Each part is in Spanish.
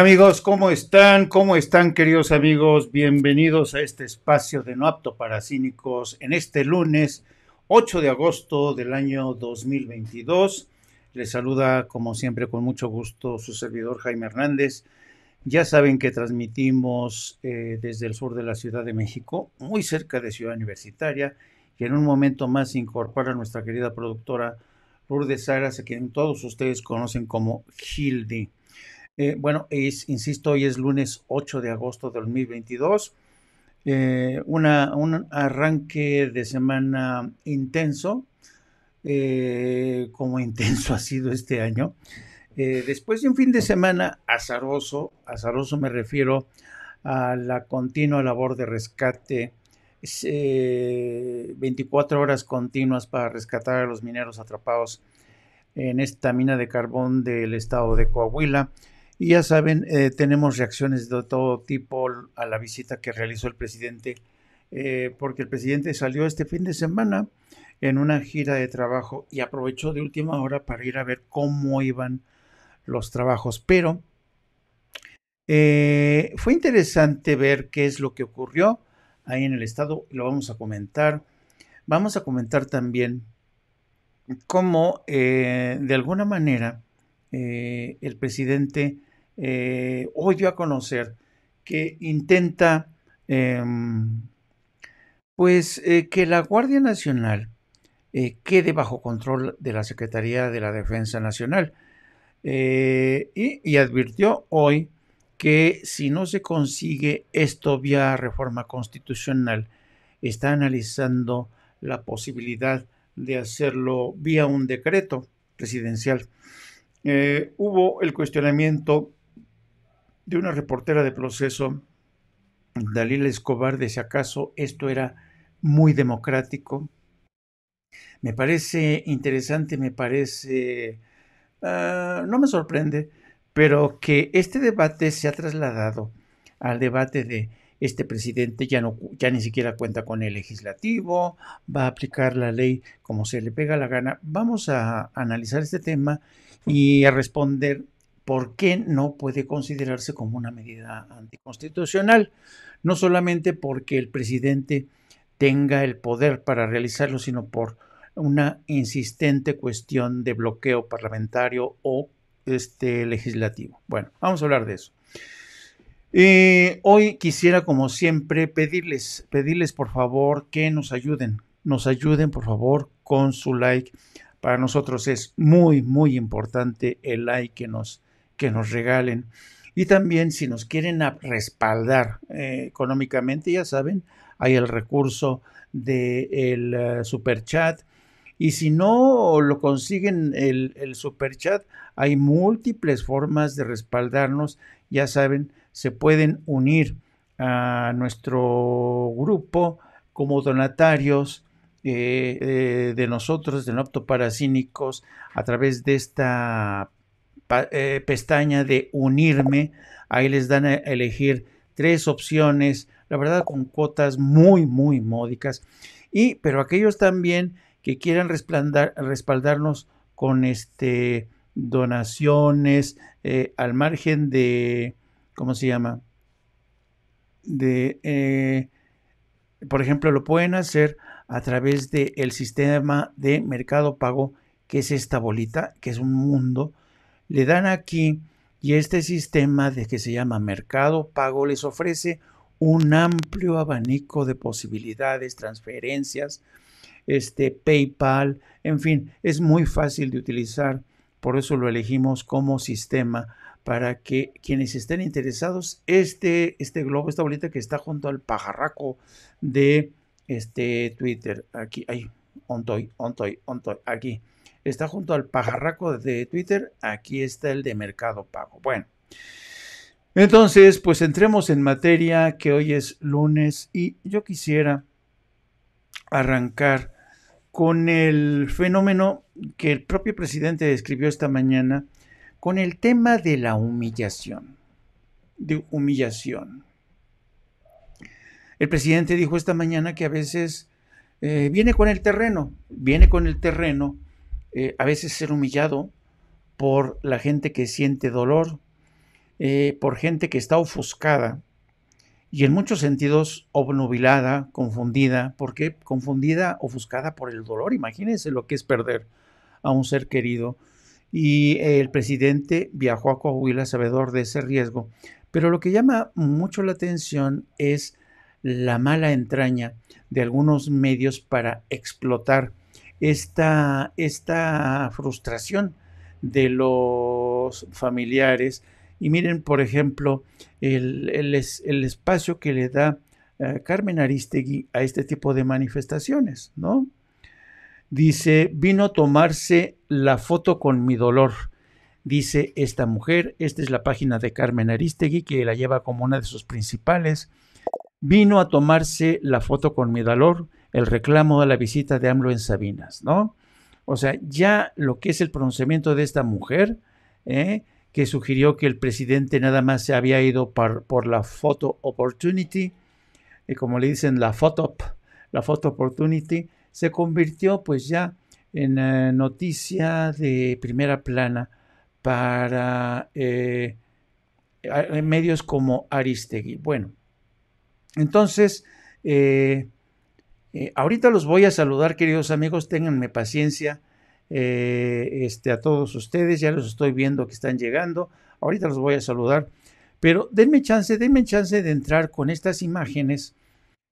amigos, ¿cómo están? ¿Cómo están queridos amigos? Bienvenidos a este espacio de No Apto para Cínicos en este lunes 8 de agosto del año 2022. Les saluda como siempre con mucho gusto su servidor Jaime Hernández. Ya saben que transmitimos eh, desde el sur de la Ciudad de México, muy cerca de Ciudad Universitaria, y en un momento más incorpora nuestra querida productora Lourdes Saras, a quien todos ustedes conocen como Gildi. Eh, bueno, insisto, hoy es lunes 8 de agosto de 2022. Eh, un arranque de semana intenso, eh, como intenso ha sido este año. después de un fin de semana azaroso, azaroso me refiero a la continua labor de rescate, 24 horas continuas para rescatar a los mineros atrapados en esta mina de carbón del estado de Coahuila. Y ya saben, eh, tenemos reacciones de todo tipo a la visita que realizó el presidente, eh, porque el presidente salió este fin de semana en una gira de trabajo y aprovechó de última hora para ir a ver cómo iban los trabajos. Pero eh, fue interesante ver qué es lo que ocurrió ahí en el estado, lo vamos a comentar. Vamos a comentar también cómo, de alguna manera, el presidente eh, hoy dio a conocer que intenta em, pues eh, que la Guardia Nacional eh, quede bajo control de la Secretaría de la Defensa Nacional y, advirtió hoy que si no se consigue esto vía reforma constitucional, está analizando la posibilidad de hacerlo vía un decreto presidencial. hubo el cuestionamiento de una reportera de proceso, Dalila Escobar, de si acaso esto era muy democrático. Me parece interesante, me parece... Ah, no me sorprende, pero que este debate se ha trasladado al debate de este presidente ya, no, ya ni siquiera cuenta con el legislativo, va a aplicar la ley como se le pega la gana. Vamos a analizar este tema y a responder ¿por qué no puede considerarse como una medida anticonstitucional? No solamente porque el presidente tenga el poder para realizarlo, sino por una insistente cuestión de bloqueo parlamentario o este, legislativo. Bueno, vamos a hablar de eso. Eh, hoy quisiera, como siempre, pedirles, pedirles por favor que nos ayuden, nos ayuden por favor con su like. Para nosotros es muy, muy importante el like que nos que nos regalen. Y también si nos quieren respaldar eh, económicamente, ya saben, hay el recurso del de super eh, superchat. Y si no lo consiguen el, el chat hay múltiples formas de respaldarnos. Ya saben, se pueden unir a nuestro grupo como donatarios eh, de nosotros, de Nopto a través de esta eh, pestaña de unirme. Ahí les dan a elegir tres opciones, la verdad con cuotas muy, muy módicas. Y, pero aquellos también que quieran respaldarnos con este, donaciones eh, al margen de, ¿cómo se llama? De, eh, por ejemplo, lo pueden hacer a través del sistema de mercado pago, que es esta bolita, que es un mundo le dan aquí y este sistema de que se llama mercado pago les ofrece un amplio abanico de posibilidades, transferencias, este PayPal, en fin, es muy fácil de utilizar, por eso lo elegimos como sistema para que quienes estén interesados, este, este globo, esta bolita que está junto al pajarraco de este Twitter, aquí, ahí, ontoy, ontoy, ontoy, aquí, está junto al pajarraco de Twitter, aquí está el de Mercado Pago. Bueno, entonces, pues entremos en materia que hoy es lunes y yo quisiera arrancar con el fenómeno que el propio presidente describió esta mañana, con el tema de la humillación. De humillación. El presidente dijo esta mañana que a veces eh, viene con el terreno, viene con el terreno eh, a veces ser humillado por la gente que siente dolor, eh, por gente que está ofuscada y en muchos sentidos obnubilada, confundida, porque confundida, ofuscada por el dolor, imagínense lo que es perder a un ser querido. Y el presidente viajó a Coahuila sabedor de ese riesgo. Pero lo que llama mucho la atención es la mala entraña de algunos medios para explotar esta, esta frustración de los familiares. Y miren, por ejemplo, el, espacio que le da eh, Carmen Aristegui a este tipo de manifestaciones, ¿no? Dice, vino a tomarse la foto con mi dolor. Dice esta mujer, esta es la página de Carmen Aristegui, que la lleva como una de sus principales. Vino a tomarse la foto con mi dolor el reclamo de la visita de AMLO en Sabinas, ¿no? O sea, ya lo que es el pronunciamiento de esta mujer, ¿eh? que sugirió que el presidente nada más se había ido por la photo opportunity, y como le dicen la photo, la photo opportunity, se convirtió pues ya en eh, noticia de primera plana para eh, medios como Aristegui. Bueno, entonces, eh, ahorita los voy a saludar, queridos amigos, ténganme paciencia eh, este, a todos ustedes, ya los estoy viendo que están llegando, ahorita los voy a saludar, pero denme chance, denme chance de entrar con estas imágenes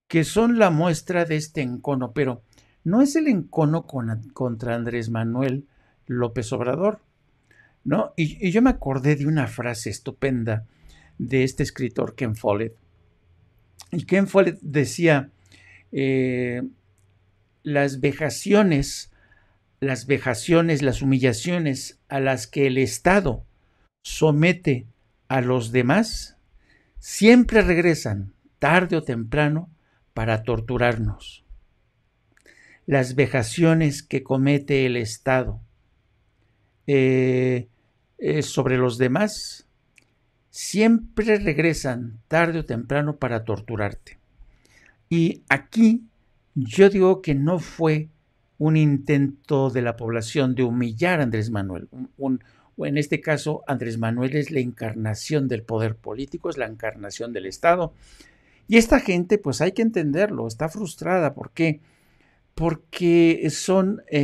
que son la muestra de este encono, pero no es el encono contra Andrés Manuel López Obrador, ¿no? Y, y, yo me acordé de una frase estupenda de este escritor Ken Follett. Y Ken Follett decía, eh, las vejaciones, las vejaciones, las humillaciones a las que el Estado somete a los demás, siempre regresan, tarde o temprano, para torturarnos. Las vejaciones que comete el Estado eh, eh, sobre los demás, siempre regresan, tarde o temprano, para torturarte. Y aquí yo digo que no fue un intento de la población de humillar a Andrés Manuel. en este caso, Andrés Manuel es la encarnación del poder político, es la encarnación del Estado. Y esta gente, pues hay que entenderlo, está frustrada. ¿Por qué? Porque son eh,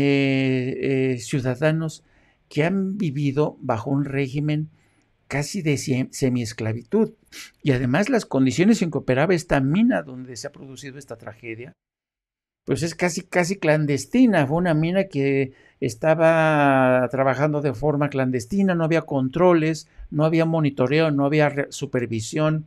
eh, ciudadanos que han vivido bajo un régimen casi de semiesclavitud. Y además las condiciones en que operaba esta mina donde se ha producido esta tragedia, pues es casi, casi clandestina. Fue una mina que estaba trabajando de forma clandestina, no había controles, no había monitoreo, no había supervisión.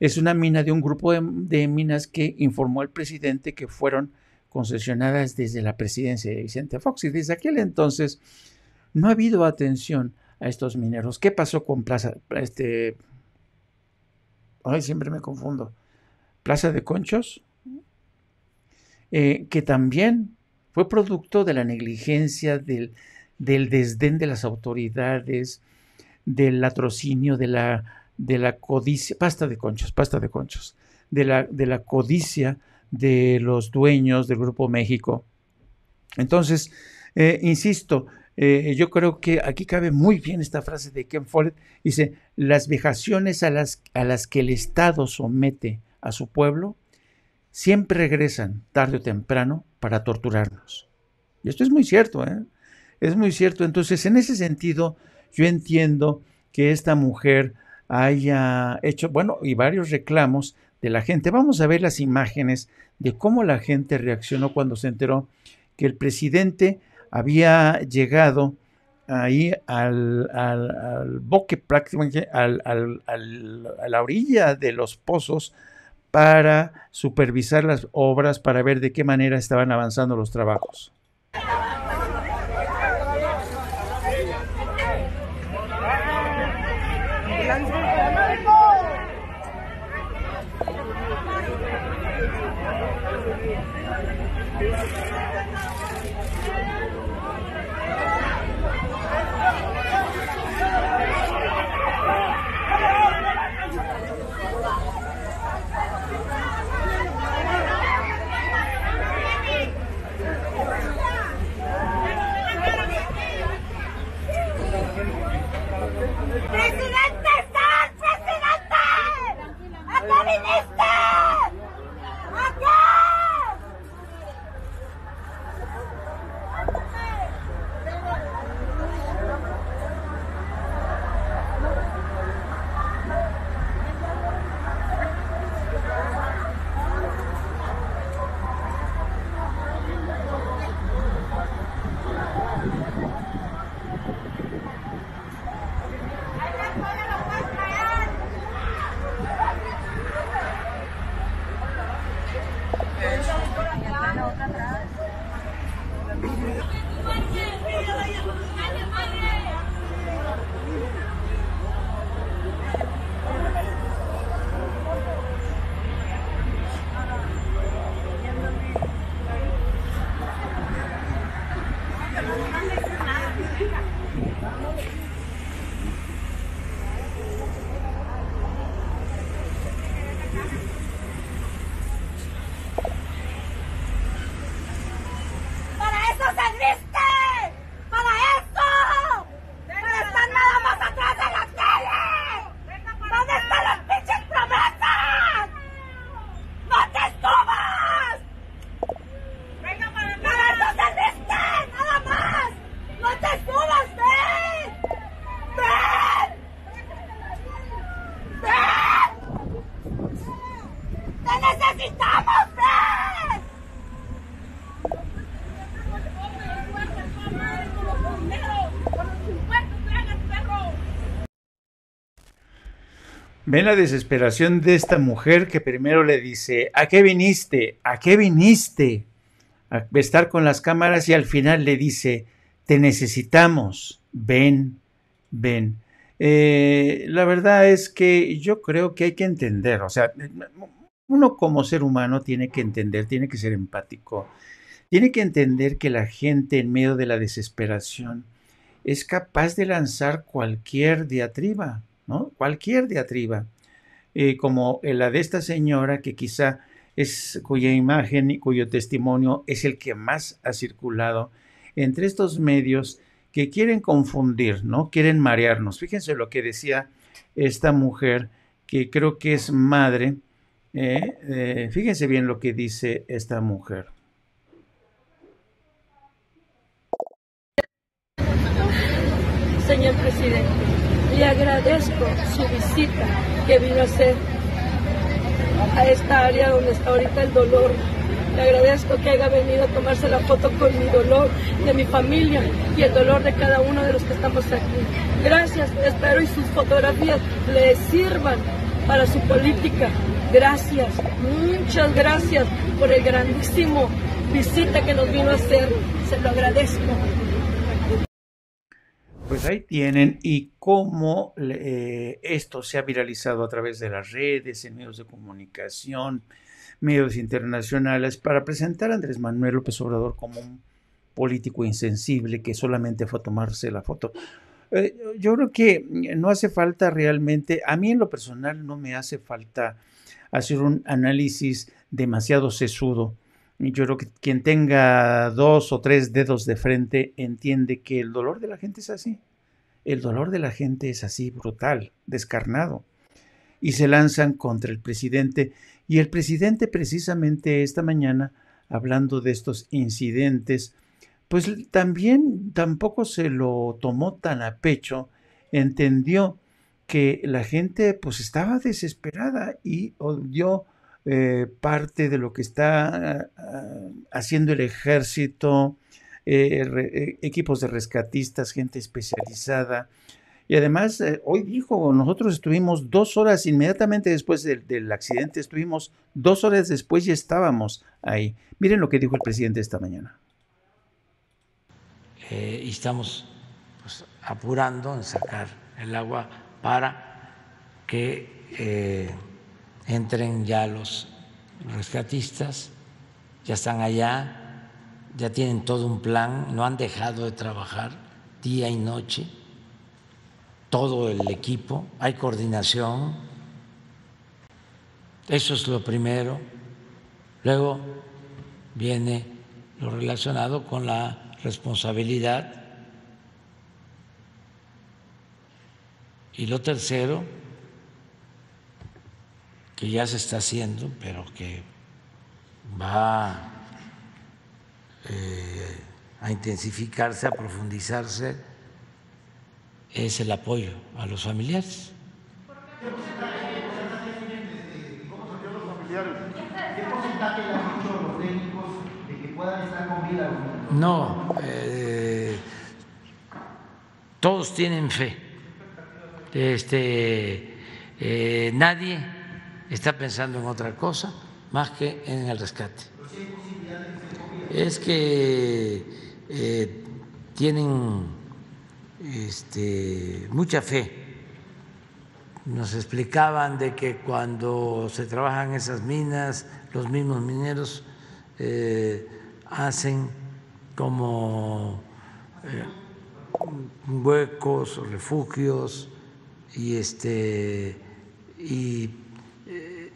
Es una mina de un grupo de, de minas que informó el presidente que fueron concesionadas desde la presidencia de Vicente Fox. Y desde aquel entonces no ha habido atención a estos mineros. ¿Qué pasó con Plaza? Este, ay, siempre me confundo. Plaza de Conchos, eh, que también fue producto de la negligencia, del, del desdén de las autoridades, del latrocinio, de la, de la codicia, pasta de conchos, pasta de conchos, de la, de la codicia de los dueños del Grupo México. Entonces, eh, insisto, eh, yo creo que aquí cabe muy bien esta frase de Ken Follett, dice, las vejaciones a las, a las que el Estado somete a su pueblo siempre regresan tarde o temprano para torturarnos. Y esto es muy cierto, ¿eh? es muy cierto. Entonces, en ese sentido, yo entiendo que esta mujer haya hecho, bueno, y varios reclamos de la gente. Vamos a ver las imágenes de cómo la gente reaccionó cuando se enteró que el presidente había llegado ahí al, al, boque prácticamente, a la orilla de los pozos para supervisar las obras, para ver de qué manera estaban avanzando los trabajos. Ven la desesperación de esta mujer que primero le dice, ¿a qué viniste? ¿A qué viniste? A estar con las cámaras y al final le dice, te necesitamos, ven, ven. Eh, la verdad es que yo creo que hay que entender, o sea, uno como ser humano tiene que entender, tiene que ser empático, tiene que entender que la gente en medio de la desesperación es capaz de lanzar cualquier diatriba, Cualquier diatriba, eh, como la de esta señora que quizá es cuya imagen y cuyo testimonio es el que más ha circulado entre estos medios que quieren confundir, ¿no? Quieren marearnos. Fíjense lo que decía esta mujer que creo que es madre. ¿eh? Eh, fíjense bien lo que dice esta mujer. Señor presidente, le agradezco su visita que vino a hacer a esta área donde está ahorita el dolor. Le agradezco que haya venido a tomarse la foto con mi dolor, de mi familia y el dolor de cada uno de los que estamos aquí. Gracias, espero y sus fotografías le sirvan para su política. Gracias, muchas gracias por el grandísimo visita que nos vino a hacer. Se lo agradezco. Pues ahí tienen y cómo eh, esto se ha viralizado a través de las redes, en medios de comunicación, medios internacionales, para presentar a Andrés Manuel López Obrador como un político insensible que solamente fue a tomarse la foto. Eh, yo creo que no hace falta realmente, a mí en lo personal no me hace falta hacer un análisis demasiado sesudo. Yo creo que quien tenga dos o tres dedos de frente entiende que el dolor de la gente es así. El dolor de la gente es así brutal, descarnado. Y se lanzan contra el presidente. Y el presidente precisamente esta mañana, hablando de estos incidentes, pues también tampoco se lo tomó tan a pecho, entendió que la gente pues estaba desesperada y dio eh, parte de lo que está ah, ah, haciendo el ejército, eh, e, equipos de rescatistas, gente especializada. Y además, eh, hoy dijo, nosotros estuvimos dos horas, inmediatamente después del, accidente, estuvimos dos horas después y estábamos ahí. Miren lo que dijo el presidente esta mañana. Eh, y estamos pues, apurando en sacar el agua para que entren ya los rescatistas, ya están allá ya tienen todo un plan, no han dejado de trabajar día y noche, todo el equipo, hay coordinación, eso es lo primero. Luego viene lo relacionado con la responsabilidad. Y lo tercero, que ya se está haciendo, pero que va eh, a intensificarse, a profundizarse, es el apoyo a los familiares. ¿Qué porcentaje ¿Cómo los familiares? ¿Qué porcentaje le han dicho los técnicos de que puedan estar con vida? No, eh, todos tienen fe. Este, eh, nadie está pensando en otra cosa más que en el rescate es que eh, tienen este, mucha fe. Nos explicaban de que cuando se trabajan esas minas, los mismos mineros eh, hacen como huecos eh, huecos, refugios, y este y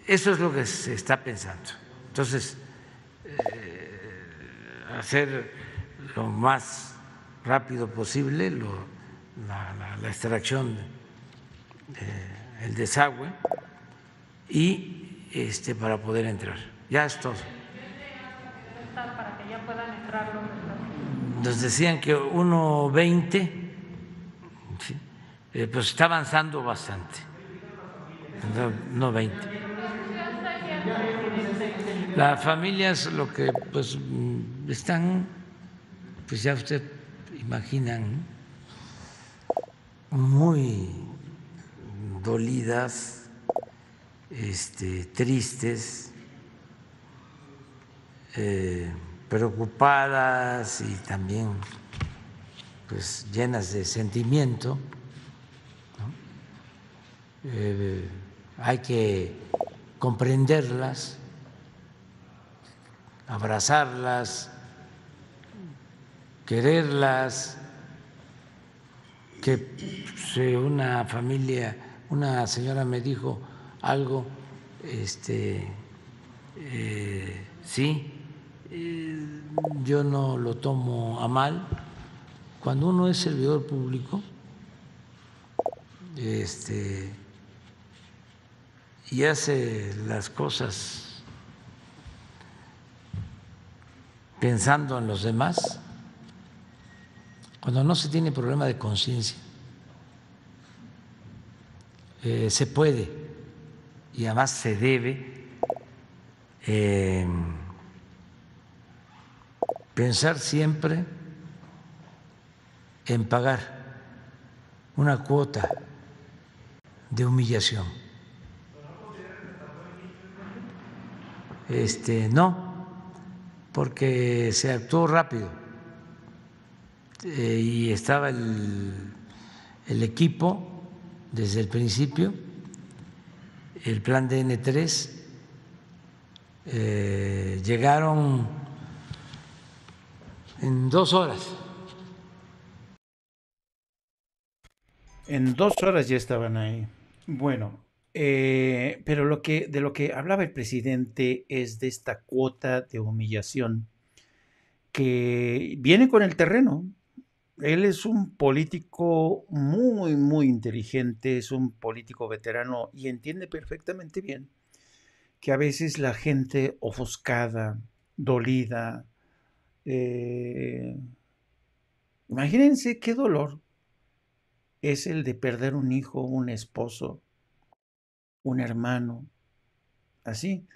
eso es lo que se está pensando. Entonces, hacer lo más rápido posible la, extracción, eh, el desagüe y este, para poder entrar. Ya es todo. Nos decían que 1.20 eh, pues está avanzando bastante. No las familias lo que pues, mm, están, pues ya usted imaginan, muy dolidas, este, tristes, eh, preocupadas y también pues llenas de sentimiento. Eh, hay que comprenderlas abrazarlas, quererlas, que una familia, una señora me dijo algo, este, eh, sí, eh, yo no lo tomo a mal. Cuando uno es servidor público, este, y hace las cosas pensando en los demás, cuando no se tiene problema de conciencia, eh, se puede y además se debe eh, pensar siempre en pagar una cuota de humillación. Este, no porque se actuó rápido eh, y estaba el, el equipo desde el principio, el plan de N3, eh, llegaron en dos horas. En dos horas ya estaban ahí. Bueno, eh, pero lo que, de lo que hablaba el presidente es de esta cuota de humillación que viene con el terreno. Él es un político muy, muy inteligente, es un político veterano y entiende perfectamente bien que a veces la gente ofuscada, dolida, eh, imagínense qué dolor es el de perder un hijo, un esposo, un hermano. Así,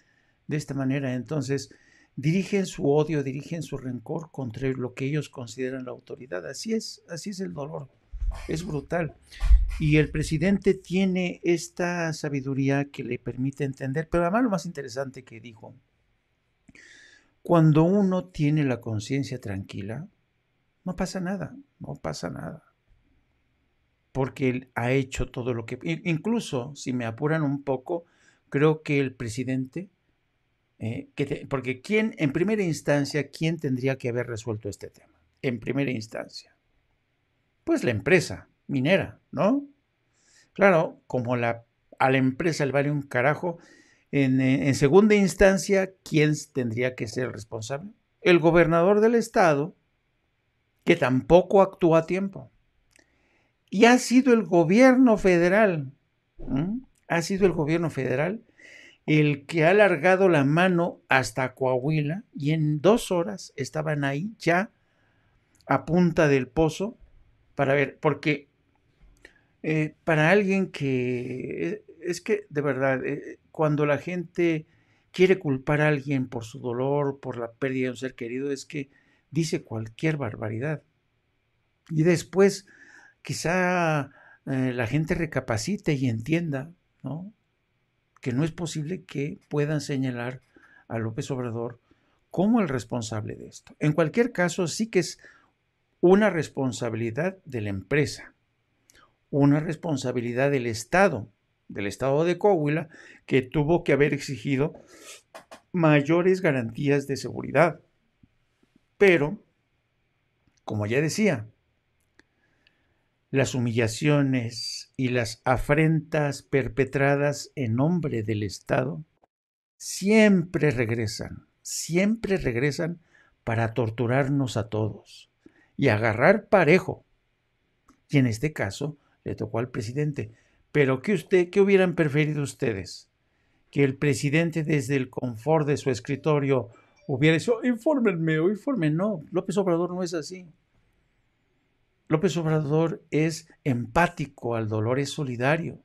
de esta manera entonces dirigen su odio, dirigen su rencor contra lo que ellos consideran la autoridad. Así es, así es el dolor. Es brutal. Y el presidente tiene esta sabiduría que le permite entender, pero además lo más interesante que dijo, cuando uno tiene la conciencia tranquila, no pasa nada, no pasa nada porque él ha hecho todo lo que... Incluso, si me apuran un poco, creo que el presidente, eh, porque ¿quién, en primera instancia, quién tendría que haber resuelto este tema? En primera instancia. Pues la empresa minera, ¿no? Claro, como la, a la empresa le vale un carajo, en, eh, en segunda instancia, ¿quién tendría que ser responsable? El gobernador del estado, que tampoco actúa a tiempo. Y ha sido el gobierno federal, ha sido el gobierno federal el que ha alargado la mano hasta Coahuila y en dos horas estaban ahí ya a punta del pozo para ver, porque eh, para alguien que eh, es que de verdad, eh, cuando la gente quiere culpar a alguien por su dolor, por la pérdida de un ser querido, es que dice cualquier barbaridad. Y después quizá eh, la gente recapacite y entienda que no es posible que puedan señalar a López Obrador como el responsable de esto. En cualquier caso, sí que es una responsabilidad de la empresa, una responsabilidad del Estado, del Estado de Coahuila, que tuvo que haber exigido mayores garantías de seguridad. Pero, como ya decía, las humillaciones y las afrentas perpetradas en nombre del Estado siempre regresan, siempre regresan para torturarnos a todos y agarrar parejo. Y en este caso le tocó al presidente. Pero ¿qué, usted, qué hubieran preferido ustedes? Que el presidente desde el confort de su escritorio hubiera dicho, infórmenme o informe No, López Obrador no es así. López Obrador es empático al dolor, es solidario.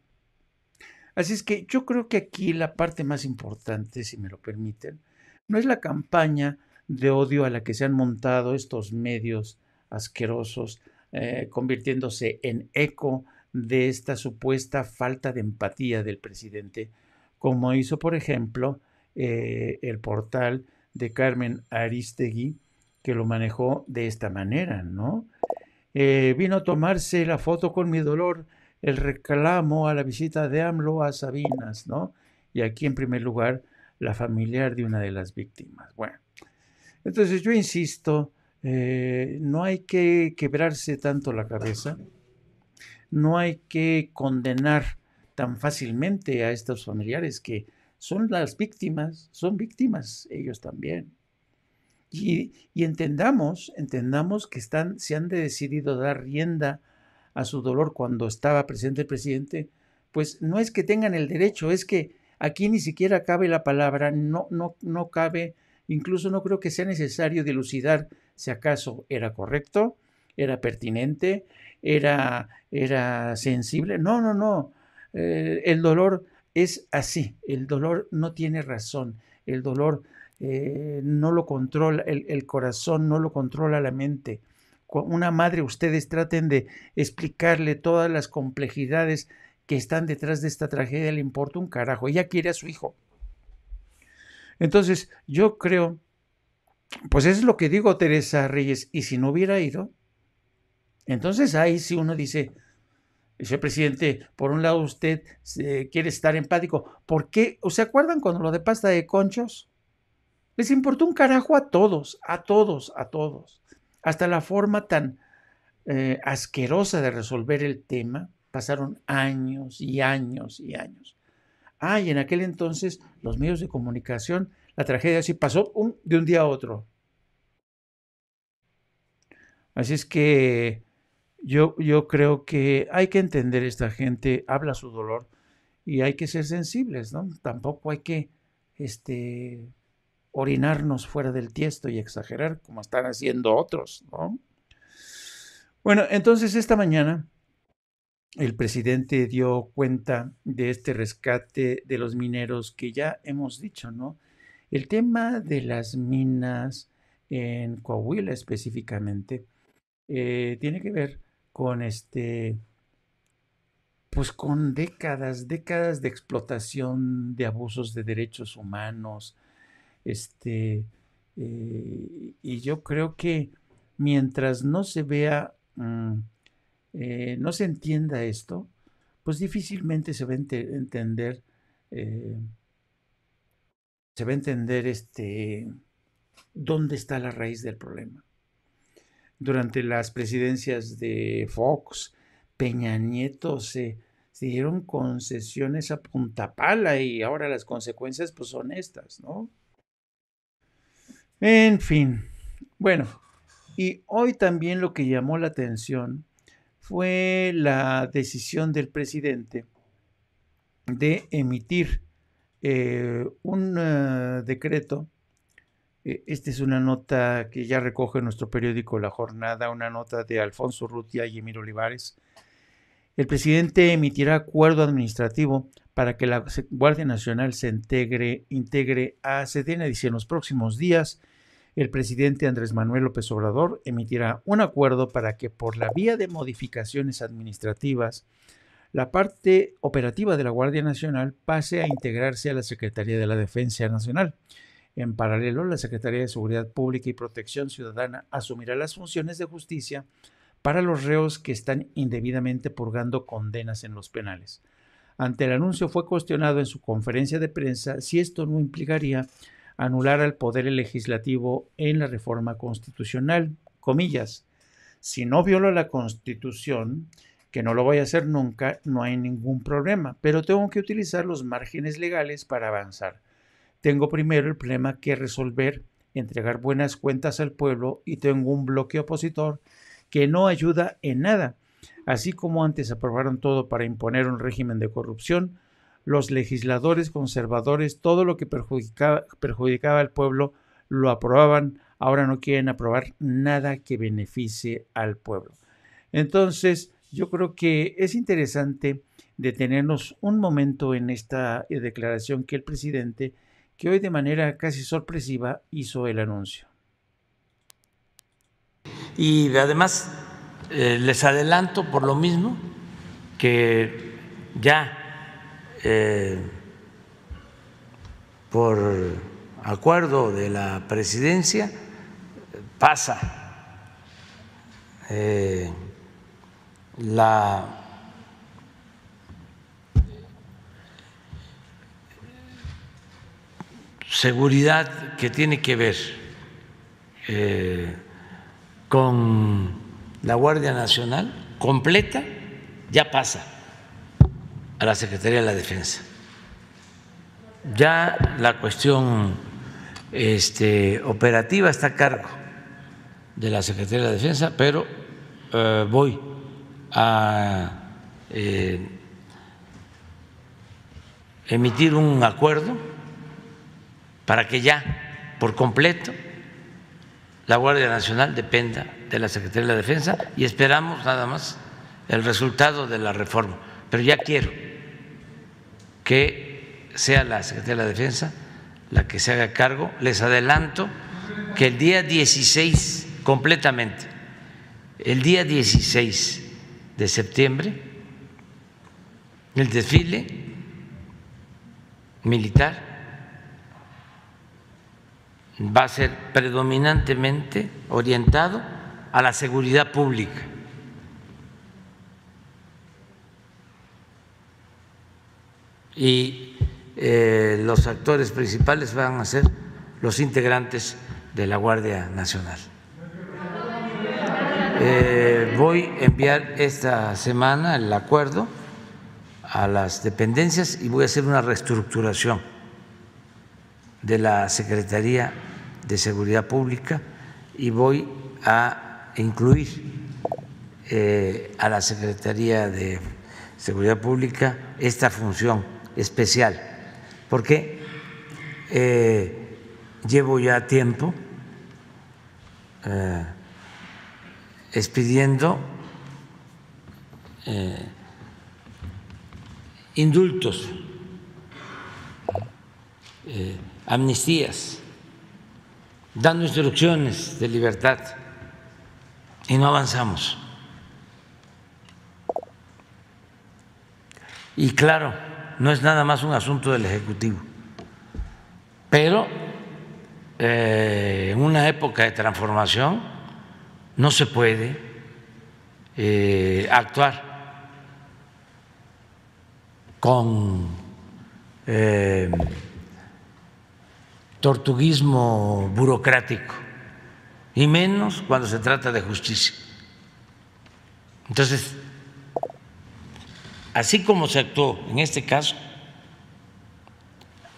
Así es que yo creo que aquí la parte más importante, si me lo permiten, no es la campaña de odio a la que se han montado estos medios asquerosos, eh, convirtiéndose en eco de esta supuesta falta de empatía del presidente, como hizo, por ejemplo, eh, el portal de Carmen Aristegui, que lo manejó de esta manera, ¿no? Eh, vino a tomarse la foto con mi dolor, el reclamo a la visita de AMLO a Sabinas, ¿no? Y aquí en primer lugar, la familiar de una de las víctimas. Bueno, entonces yo insisto, eh, no hay que quebrarse tanto la cabeza, no hay que condenar tan fácilmente a estos familiares que son las víctimas, son víctimas ellos también. Y, entendamos, entendamos que están, se han decidido dar rienda a su dolor cuando estaba presente el presidente, pues no es que tengan el derecho, es que aquí ni siquiera cabe la palabra, no, no, no cabe, incluso no creo que sea necesario dilucidar si acaso era correcto, era pertinente, era, era sensible. No, no, no. Eh, el dolor es así, el dolor no tiene razón, el dolor eh, no lo controla el, corazón, no lo controla la mente. Una madre, ustedes traten de explicarle todas las complejidades que están detrás de esta tragedia, le importa un carajo, ella quiere a su hijo. Entonces, yo creo, pues es lo que digo Teresa Reyes, y si no hubiera ido, entonces ahí si uno dice, Señor presidente, por un lado usted eh, quiere estar empático. ¿Por qué? ¿Se acuerdan cuando lo de pasta de conchos? Les importó un carajo a todos, a todos, a todos. Hasta la forma tan eh, asquerosa de resolver el tema, pasaron años y años y años. Ah, y en aquel entonces los medios de comunicación, la tragedia sí pasó de un día a otro. Así es que yo, yo creo que hay que entender esta gente, habla su dolor y hay que ser sensibles, ¿no? Tampoco hay que este, orinarnos fuera del tiesto y exagerar como están haciendo otros, ¿no? Bueno, entonces esta mañana el presidente dio cuenta de este rescate de los mineros que ya hemos dicho, ¿no? El tema de las minas en Coahuila específicamente eh, tiene que ver con este, pues con décadas, décadas de explotación, de abusos de derechos humanos, este, eh, y yo creo que mientras no se vea, mm, eh, no se entienda esto, pues difícilmente se va a entender, eh, se va a entender este, dónde está la raíz del problema. Durante las presidencias de Fox, Peña Nieto se, se dieron concesiones a puntapala y ahora las consecuencias pues son estas, ¿no? En fin, bueno, y hoy también lo que llamó la atención fue la decisión del presidente de emitir eh, un eh, decreto. Eh, esta es una nota que ya recoge nuestro periódico La Jornada, una nota de Alfonso Rutia y Emir Olivares. El presidente emitirá acuerdo administrativo para que la Guardia Nacional se integre, integre a Sedena. Dice, en los próximos días, el presidente Andrés Manuel López Obrador emitirá un acuerdo para que por la vía de modificaciones administrativas, la parte operativa de la Guardia Nacional pase a integrarse a la Secretaría de la Defensa Nacional. En paralelo, la Secretaría de Seguridad Pública y Protección Ciudadana asumirá las funciones de justicia para los reos que están indebidamente purgando condenas en los penales ante el anuncio fue cuestionado en su conferencia de prensa si esto no implicaría anular al poder legislativo en la reforma constitucional. Comillas, si no violo la constitución, que no lo voy a hacer nunca, no hay ningún problema, pero tengo que utilizar los márgenes legales para avanzar. Tengo primero el problema que resolver, entregar buenas cuentas al pueblo y tengo un bloque opositor que no ayuda en nada Así como antes aprobaron todo para imponer un régimen de corrupción, los legisladores conservadores todo lo que perjudicaba, perjudicaba al pueblo lo aprobaban, ahora no quieren aprobar nada que beneficie al pueblo. Entonces, yo creo que es interesante detenernos un momento en esta eh, declaración que el presidente, que hoy de manera casi sorpresiva hizo el anuncio. Y además eh, les adelanto por lo mismo que ya eh, por acuerdo de la presidencia pasa eh, la seguridad que tiene que ver con la Guardia Nacional completa ya pasa a la Secretaría de la Defensa. Ya la cuestión este, operativa está a cargo de la Secretaría de la Defensa, pero eh, voy a eh, emitir un acuerdo para que ya por completo la Guardia Nacional dependa de la Secretaría de la Defensa y esperamos nada más el resultado de la reforma. Pero ya quiero que sea la Secretaría de la Defensa la que se haga cargo. Les adelanto que el día 16, completamente, el día 16 de septiembre, el desfile militar va a ser predominantemente orientado a la seguridad pública. Y eh, los actores principales van a ser los integrantes de la Guardia Nacional. Eh, voy a enviar esta semana el acuerdo a las dependencias y voy a hacer una reestructuración de la Secretaría de Seguridad Pública y voy a incluir eh, a la Secretaría de Seguridad Pública esta función especial, porque eh, llevo ya tiempo eh, expidiendo indultos, amnistías, dando instrucciones de libertad y no avanzamos. Y claro, no es nada más un asunto del Ejecutivo, pero eh, en una época de transformación no se puede eh, actuar con eh, tortuguismo burocrático y menos cuando se trata de justicia. Entonces, así como se actuó en este caso,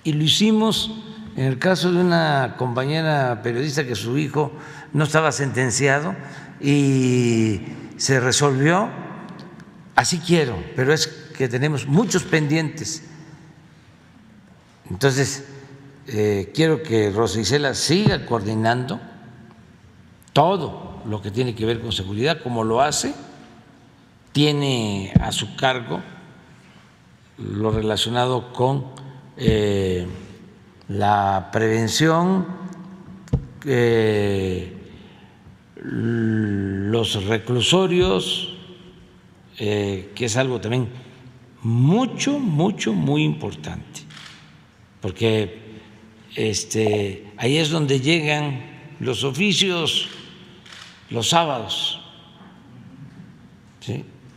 y lo hicimos en el caso de una compañera periodista que su hijo no estaba sentenciado y se resolvió, así quiero, pero es que tenemos muchos pendientes. Entonces, eh, quiero que Rosicela siga coordinando todo lo que tiene que ver con seguridad, como lo hace, tiene a su cargo lo relacionado con eh, la prevención, eh, los reclusorios, eh, que es algo también mucho, mucho, muy importante, porque este, ahí es donde llegan los oficios los sábados,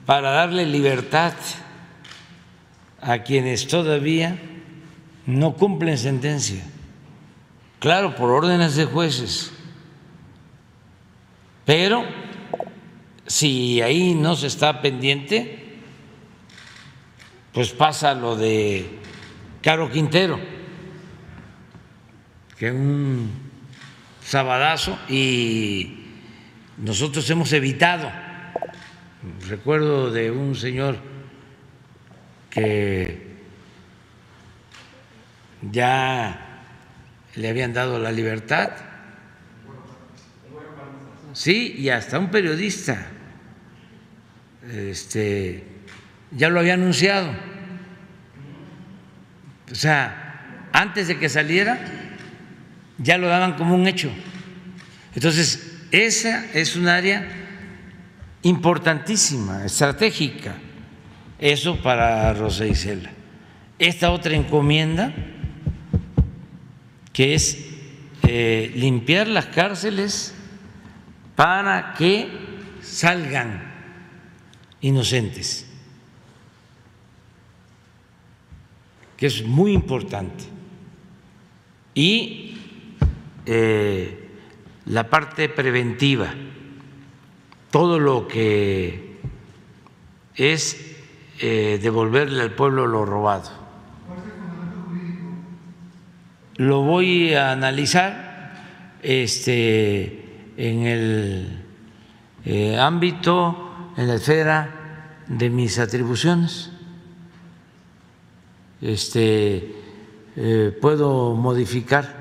para darle libertad a quienes todavía no cumplen sentencia. Claro, por órdenes de jueces. Pero si ahí no se está pendiente, pues pasa lo de Caro Quintero, que un sabadazo y nosotros hemos evitado, recuerdo de un señor que ya le habían dado la libertad, sí, y hasta un periodista, este, ya lo había anunciado, o sea, antes de que saliera, ya lo daban como un hecho. Entonces, esa es un área importantísima, estratégica. Eso para Rosa Esta otra encomienda, que es eh, limpiar las cárceles para que salgan inocentes, que es muy importante. Y eh, la parte preventiva, todo lo que es eh, devolverle al pueblo lo robado. Lo voy a analizar este, en el eh, ámbito, en la esfera de mis atribuciones. Este, eh, puedo modificar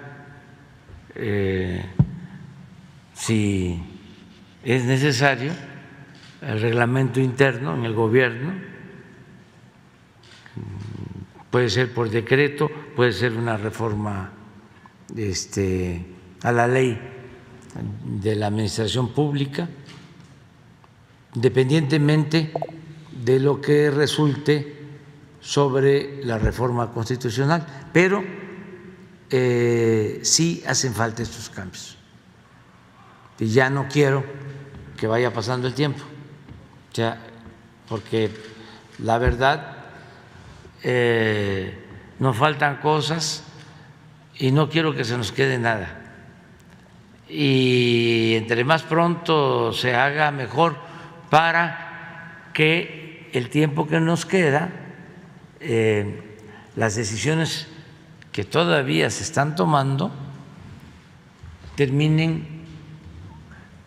si es necesario, el reglamento interno en el gobierno, puede ser por decreto, puede ser una reforma este, a la ley de la administración pública, independientemente de lo que resulte sobre la reforma constitucional, pero eh, sí hacen falta estos cambios y ya no quiero que vaya pasando el tiempo. porque la verdad eh, nos faltan cosas y no quiero que se nos quede nada. Y entre más pronto se haga mejor para que el tiempo que nos queda, eh, las decisiones que todavía se están tomando, terminen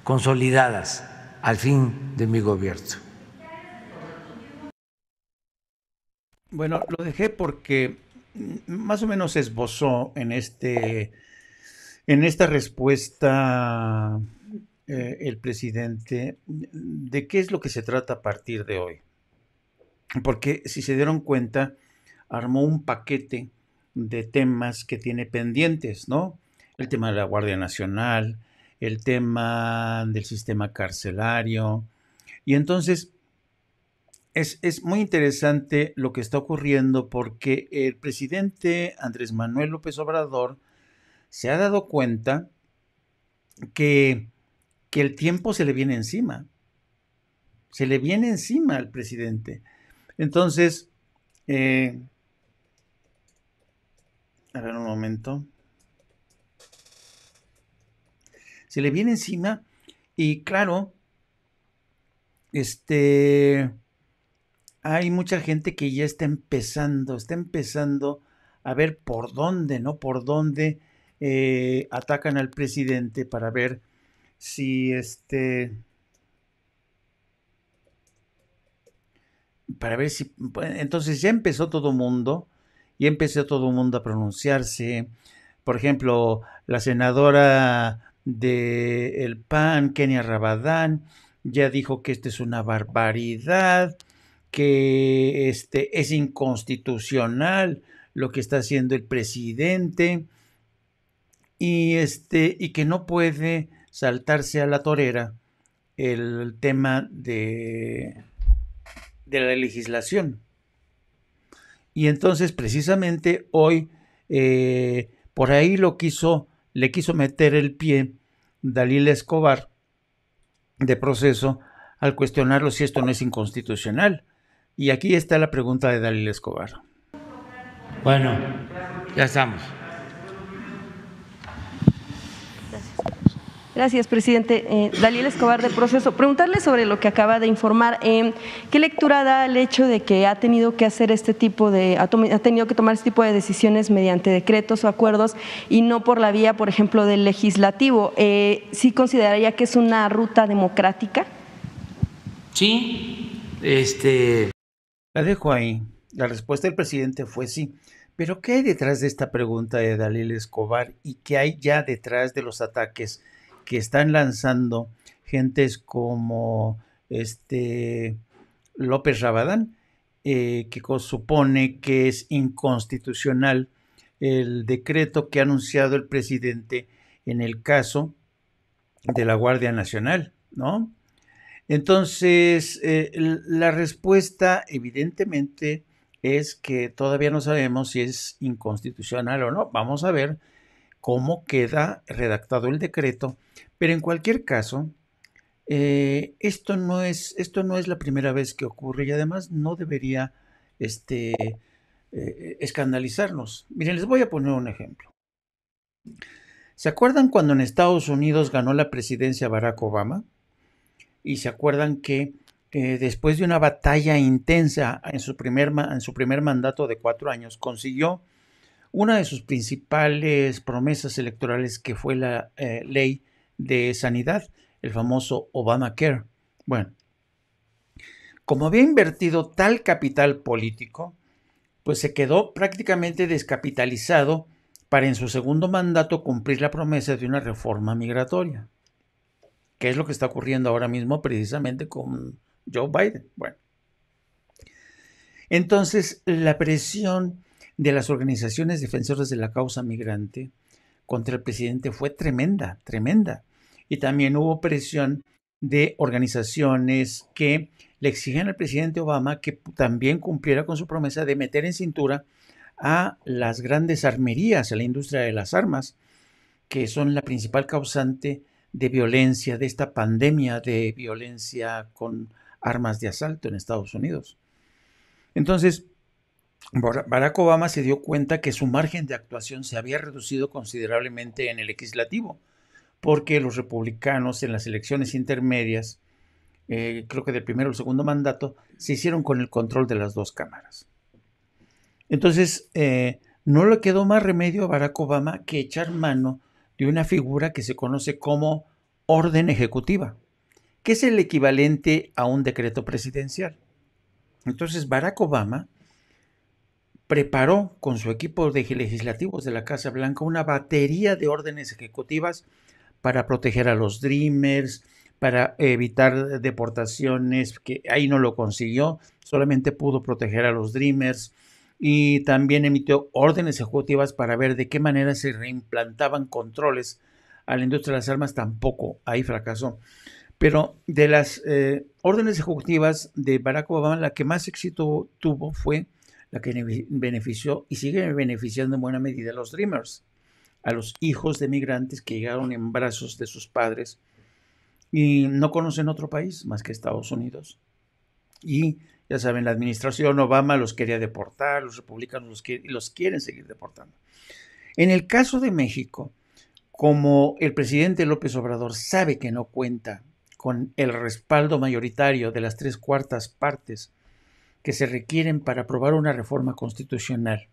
consolidadas al fin de mi gobierno. Bueno, lo dejé porque más o menos esbozó en este en esta respuesta eh, el presidente de qué es lo que se trata a partir de hoy. Porque si se dieron cuenta, armó un paquete de temas que tiene pendientes, ¿no? El tema de la Guardia Nacional, el tema del sistema carcelario. Y entonces es, muy interesante lo que está ocurriendo porque el presidente Andrés Manuel López Obrador se ha dado cuenta que, el tiempo se le viene encima. Se le viene encima al presidente. Entonces, eh, a ver un momento. se le viene encima y claro, este, hay mucha gente que ya está empezando, está empezando a ver por dónde, ¿no? Por dónde eh, atacan al presidente para ver si este, para ver si, pues, entonces ya empezó todo mundo, ya empezó todo mundo a pronunciarse. Por ejemplo, la senadora de El PAN, Kenia Rabadán, ya dijo que esta es una barbaridad, que este es inconstitucional lo que está haciendo el presidente y este y que no puede saltarse a la torera el tema de, de la legislación. Y entonces precisamente hoy eh, por ahí lo quiso le quiso meter el pie Dalil Escobar de proceso al cuestionarlo si esto no es inconstitucional. Y aquí está la pregunta de Dalil Escobar. Bueno, ya estamos. Gracias, presidente. Eh, Daniel Escobar de Proceso. Preguntarle sobre lo que acaba de informar. Eh, ¿Qué lectura da el hecho de que ha tenido que hacer este tipo de, ha, tenido que tomar este tipo de decisiones mediante decretos o acuerdos y no por la vía, por ejemplo, del legislativo? Eh, ¿Sí consideraría que es una ruta democrática? Sí, este. La dejo ahí. La respuesta del presidente fue sí. Pero ¿qué hay detrás de esta pregunta de Dalil Escobar y qué hay ya detrás de los ataques? que están lanzando gentes como este López Rabadán, eh, que supone que es inconstitucional el decreto que ha anunciado el presidente en el caso de la Guardia Nacional, ¿no? Entonces, eh, la respuesta evidentemente es que todavía no sabemos si es inconstitucional o no. Vamos a ver cómo queda redactado el decreto, pero en cualquier caso, eh, esto, no es, esto no es la primera vez que ocurre y además no debería este, eh, eh, escandalizarnos. Miren, les voy a poner un ejemplo. ¿Se acuerdan cuando en Estados Unidos ganó la presidencia Barack Obama? Y se acuerdan que después de una batalla intensa en su, primer, en su primer mandato de cuatro años consiguió una de sus principales promesas electorales que fue la eh, ley de sanidad, el famoso Obamacare. Bueno, como había invertido tal capital político, pues se quedó prácticamente descapitalizado para en su segundo mandato cumplir la promesa de una reforma migratoria, que es lo que está ocurriendo ahora mismo precisamente con Joe Biden. Bueno, entonces la presión de las organizaciones defensoras de la causa migrante contra el presidente fue tremenda, tremenda. Y también hubo presión de organizaciones que le exigen al presidente Obama que también cumpliera con su promesa de meter en cintura a las grandes armerías, a la industria de las armas, que son la principal causante de violencia, de esta pandemia de violencia con armas de asalto en Estados Unidos. Entonces, Barack Obama se dio cuenta que su margen de actuación se había reducido considerablemente en el legislativo, porque los republicanos en las elecciones intermedias, eh, creo que del primero al segundo mandato, se hicieron con el control de las dos cámaras. Entonces, eh, no le quedó más remedio a Barack Obama que echar mano de una figura que se conoce como orden ejecutiva, que es el equivalente a un decreto presidencial. Entonces, Barack Obama preparó con su equipo de legislativos de la Casa Blanca una batería de órdenes ejecutivas para proteger a los Dreamers, para evitar deportaciones, que ahí no lo consiguió, solamente pudo proteger a los Dreamers y también emitió órdenes ejecutivas para ver de qué manera se reimplantaban controles a la industria de las armas, tampoco, ahí fracasó. Pero de las eh, órdenes ejecutivas de Barack Obama, la que más éxito tuvo fue la que benefició y sigue beneficiando en buena medida a los Dreamers, a los hijos de migrantes que llegaron en brazos de sus padres y no conocen otro país más que Estados Unidos. Y ya saben, la administración Obama los quería deportar, los republicanos los, los quieren seguir deportando. En el caso de México, como el presidente López Obrador sabe que no cuenta con el respaldo mayoritario de las tres cuartas partes que se requieren para aprobar una reforma constitucional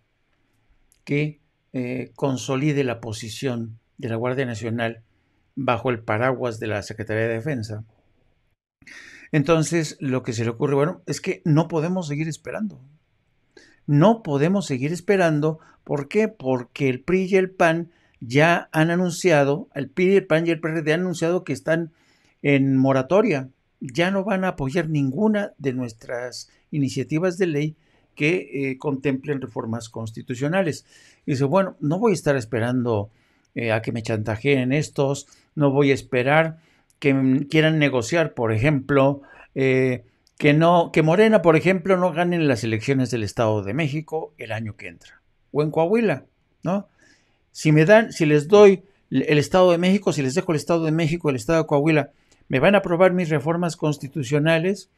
que eh, consolide la posición de la Guardia Nacional bajo el paraguas de la Secretaría de Defensa. Entonces, lo que se le ocurre, bueno, es que no podemos seguir esperando. No podemos seguir esperando. ¿Por qué? Porque el PRI y el PAN ya han anunciado, el PRI, el PAN y el PRD han anunciado que están en moratoria ya no van a apoyar ninguna de nuestras iniciativas de ley que eh, contemplen reformas constitucionales. dice, bueno, no voy a estar esperando eh, a que me chantajeen estos, no voy a esperar que quieran negociar, por ejemplo, eh, que no, que Morena, por ejemplo, no gane las elecciones del Estado de México el año que entra, o en Coahuila, ¿no? Si me dan, si les doy el Estado de México, si les dejo el Estado de México, el Estado de Coahuila, me van a aprobar mis reformas constitucionales.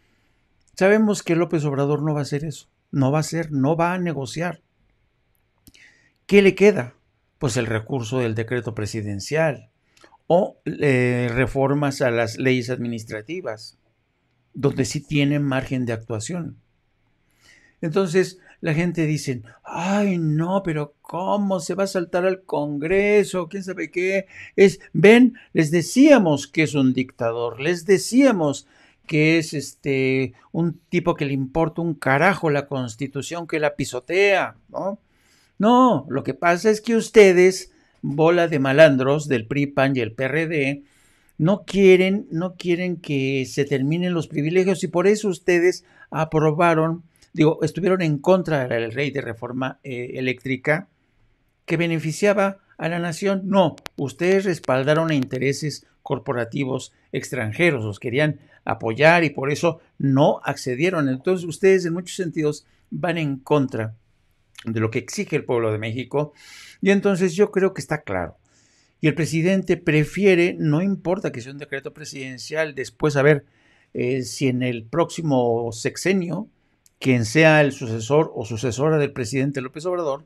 Sabemos que López Obrador no va a hacer eso, no va a hacer, no va a negociar. ¿Qué le queda? Pues el recurso del decreto presidencial o eh, reformas a las leyes administrativas, donde sí tiene margen de actuación. Entonces, la gente dice, ay no, pero ¿cómo se va a saltar al Congreso? ¿Quién sabe qué? Es, ven, les decíamos que es un dictador, les decíamos que es este un tipo que le importa un carajo la constitución que la pisotea, ¿no? No, lo que pasa es que ustedes, bola de malandros del PRI, PAN y el PRD, no quieren, no quieren que se terminen los privilegios y por eso ustedes aprobaron digo, estuvieron en contra del rey de reforma eh, eléctrica que beneficiaba a la nación. No, ustedes respaldaron a intereses corporativos extranjeros, los querían apoyar y por eso no accedieron. Entonces ustedes en muchos sentidos van en contra de lo que exige el pueblo de México y entonces yo creo que está claro. Y el presidente prefiere, no importa que sea un decreto presidencial, después a ver eh, si en el próximo sexenio quien sea el sucesor o sucesora del presidente López Obrador,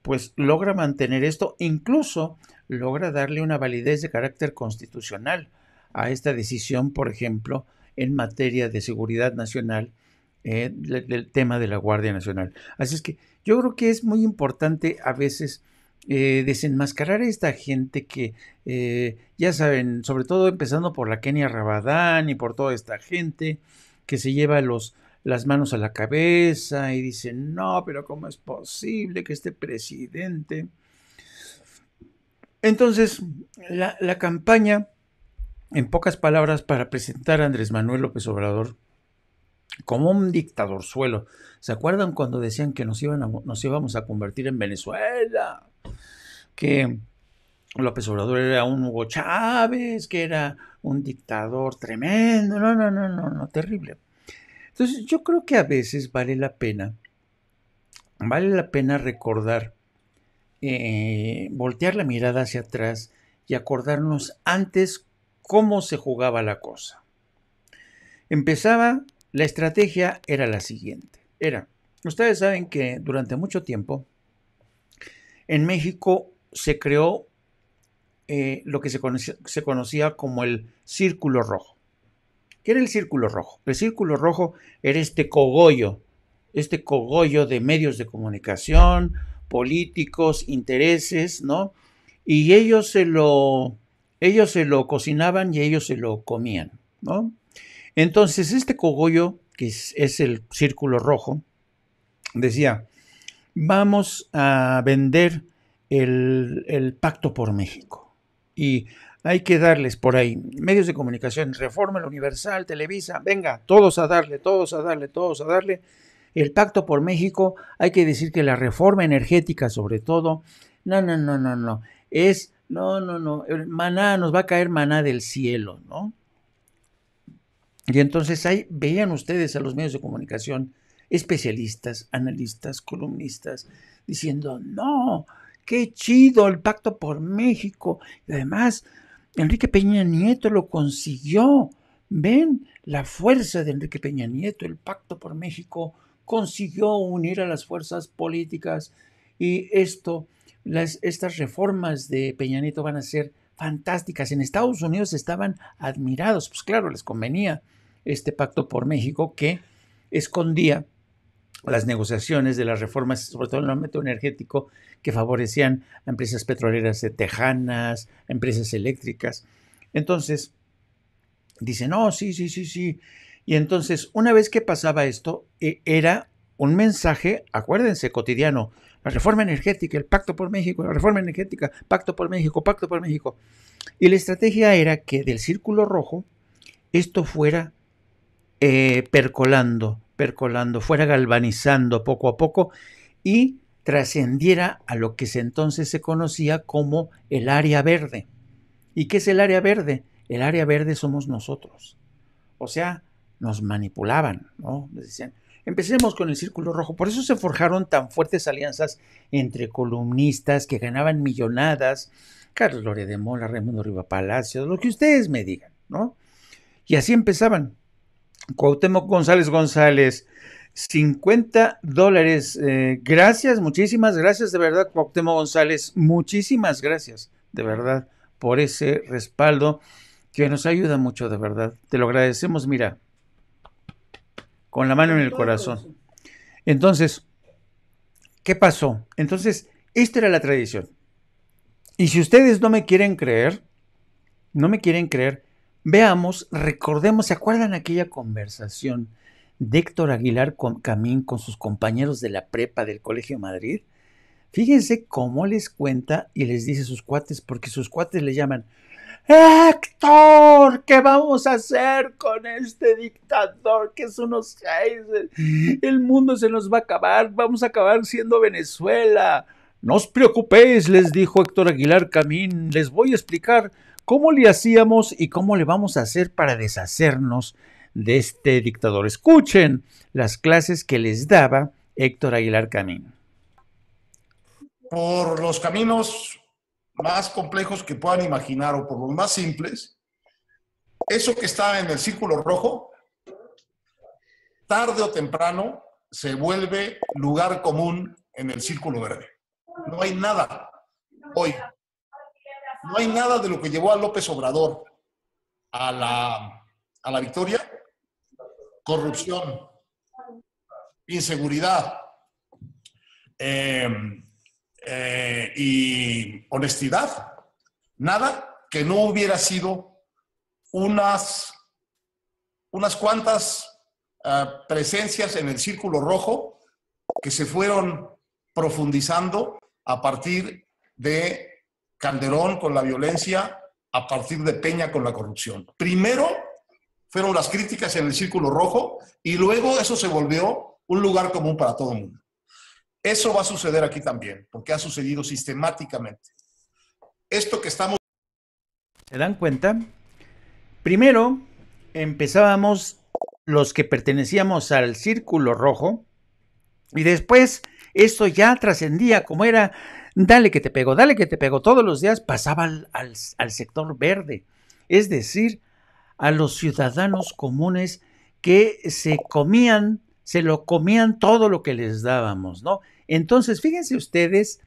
pues logra mantener esto, incluso logra darle una validez de carácter constitucional a esta decisión, por ejemplo, en materia de seguridad nacional, el eh, del tema de la Guardia Nacional. Así es que yo creo que es muy importante a veces eh, desenmascarar a esta gente que, eh, ya saben, sobre todo empezando por la Kenia Rabadán y por toda esta gente que se lleva a los, las manos a la cabeza y dicen no, pero ¿cómo es posible que este presidente... Entonces, la, campaña, en pocas palabras, para presentar a Andrés Manuel López Obrador como un dictador suelo. ¿Se acuerdan cuando decían que nos, a, nos íbamos a convertir en Venezuela? Que López Obrador era un Hugo Chávez, que era un dictador tremendo. No, no, no, no, no, terrible. Entonces yo creo que a veces vale la pena, vale la pena recordar, eh, voltear la mirada hacia atrás y acordarnos antes cómo se jugaba la cosa. Empezaba, la estrategia era la siguiente. Era, ustedes saben que durante mucho tiempo en México se creó eh, lo que se conocía como el Círculo Rojo. ¿Qué era el círculo rojo? El círculo rojo era este cogollo, este cogollo de medios de comunicación, políticos, intereses, ¿no? Y ellos se lo, ellos se lo cocinaban y ellos se lo comían, ¿no? Entonces, este cogollo, que es, el círculo rojo, decía, vamos a vender el, el, pacto por México. Y hay que darles por ahí. Medios de comunicación, Reforma, Universal, Televisa, venga, todos a darle, todos a darle, todos a darle. El Pacto por México, hay que decir que la reforma energética sobre todo, no, no, no, no, no, es, no, no, no, maná, nos va a caer maná del cielo, ¿no? Y entonces ahí veían ustedes a los medios de comunicación, especialistas, analistas, columnistas, diciendo, no, qué chido el pacto por México. Y además Enrique Peña Nieto lo consiguió. Ven la fuerza de Enrique Peña Nieto, el Pacto por México, consiguió unir a las fuerzas políticas y esto, las, estas reformas de Peña Nieto van a ser fantásticas. En Estados Unidos estaban admirados, pues claro, les convenía este Pacto por México que escondía las negociaciones de las reformas, sobre todo en el ámbito energético, que favorecían a empresas petroleras de tejanas, empresas eléctricas. Entonces, dicen, no, sí, sí, sí, sí. Y entonces, una vez que pasaba esto, e, era un mensaje, acuérdense, cotidiano, la reforma energética, el pacto por México, la reforma energética, pacto por México, pacto por México. Y la estrategia era que del círculo rojo esto fuera eh, percolando, percolando, fuera galvanizando poco a poco y trascendiera a lo que entonces se conocía como el área verde. ¿Y qué es el área verde? El área verde somos nosotros. O sea, nos manipulaban, ¿no? decían, empecemos con el círculo rojo. Por eso se forjaron tan fuertes alianzas entre columnistas que ganaban millonadas, Carlos Loret de Mola, Raimundo Riva Palacios, lo que ustedes me digan, ¿no? Y así empezaban. Cuauhtémoc González González, 50 dólares. Eh, gracias, muchísimas gracias, de verdad, Cuauhtémoc González. Muchísimas gracias, de verdad, por ese respaldo que nos ayuda mucho, de verdad. Te lo agradecemos, mira, con la mano en el corazón. Entonces, ¿qué pasó? Entonces, esta era la tradición. Y si ustedes no me quieren creer, no me quieren creer, Veamos, recordemos, ¿se acuerdan aquella conversación de Héctor Aguilar Camín con sus compañeros de la prepa del Colegio Madrid? Fíjense cómo les cuenta y les dice sus cuates, porque sus cuates le llaman, Héctor, ¿qué vamos a hacer con este dictador que es unos geysers? El mundo se nos va a acabar, vamos a acabar siendo Venezuela. No os preocupéis, les dijo Héctor Aguilar Camín, les voy a explicar ¿Cómo le hacíamos y cómo le vamos a hacer para deshacernos de este dictador? Escuchen las clases que les daba Héctor Aguilar Camino. Por los caminos más complejos que puedan imaginar o por los más simples, eso que está en el círculo rojo, tarde o temprano se vuelve lugar común en el círculo verde. No hay nada hoy no hay nada de lo que llevó a López Obrador a la, a la victoria. Corrupción, inseguridad em, eh, y honestidad. Nada que no hubiera sido unas, unas cuantas eh, presencias en el círculo rojo que se fueron profundizando a partir de Calderón con la violencia, a partir de Peña con la corrupción. Primero fueron las críticas en el círculo rojo y luego eso se volvió un lugar común para todo el mundo. Eso va a suceder aquí también, porque ha sucedido sistemáticamente. Esto que estamos... ¿Se dan cuenta? Primero empezábamos los que pertenecíamos al círculo rojo y después esto ya trascendía como era dale que te pego, dale que te pego. Todos los días pasaba al, al, sector verde, es decir, a los ciudadanos comunes que se comían, se lo comían todo lo que les dábamos, ¿no? Entonces, fíjense ustedes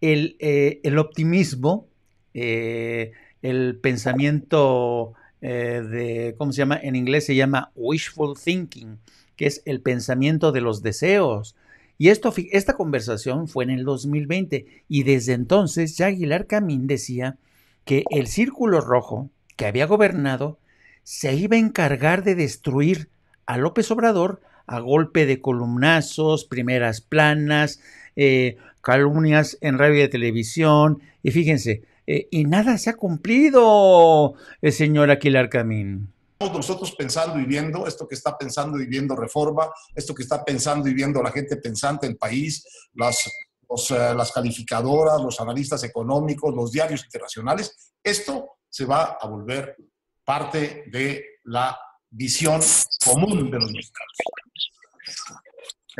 el, eh, optimismo, eh, el pensamiento eh, de, ¿cómo se llama? En inglés se llama wishful thinking, que es el pensamiento de los deseos, y esto, esta conversación fue en el 2020 y desde entonces ya Aguilar Camín decía que el Círculo Rojo, que había gobernado, se iba a encargar de destruir a López Obrador a golpe de columnazos, primeras planas, eh, calumnias en radio y televisión. Y fíjense, eh, y nada se ha cumplido, el eh, señor Aguilar Camín nosotros pensando y viendo, esto que está pensando y viendo Reforma, esto que está pensando y viendo la gente pensante el país, las, eh, las calificadoras, los analistas económicos, los diarios internacionales, esto se va a volver parte de la visión común de los mexicanos.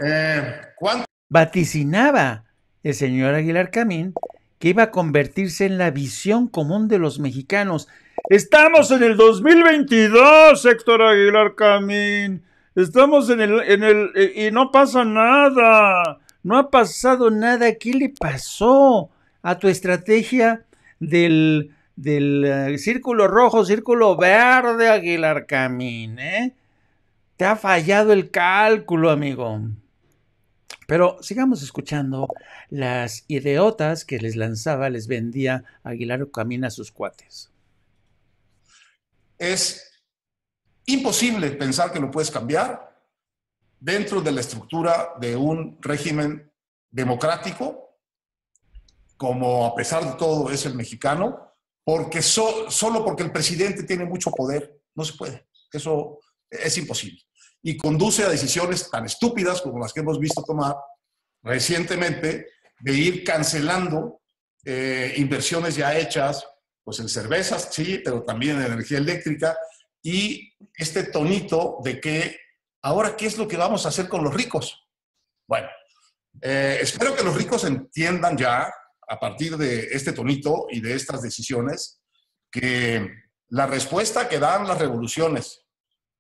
Eh, Vaticinaba el señor Aguilar Camín que iba a convertirse en la visión común de los mexicanos Estamos en el 2022, Héctor Aguilar Camín. Estamos en el, en el, eh, y no pasa nada. No ha pasado nada. ¿Qué le pasó a tu estrategia del, del eh, círculo rojo, círculo verde, Aguilar Camín? Eh? Te ha fallado el cálculo, amigo. Pero sigamos escuchando las idiotas que les lanzaba, les vendía Aguilar Camín a sus cuates es imposible pensar que lo puedes cambiar dentro de la estructura de un régimen democrático, como a pesar de todo es el mexicano, porque solo porque el presidente tiene mucho poder, no se puede. Eso es imposible. Y conduce a decisiones tan estúpidas como las que hemos visto tomar recientemente de ir cancelando eh, inversiones ya hechas, pues en cervezas, sí, pero también en energía eléctrica y este tonito de que ahora qué es lo que vamos a hacer con los ricos. Bueno, eh, espero que los ricos entiendan ya a partir de este tonito y de estas decisiones que la respuesta que dan las revoluciones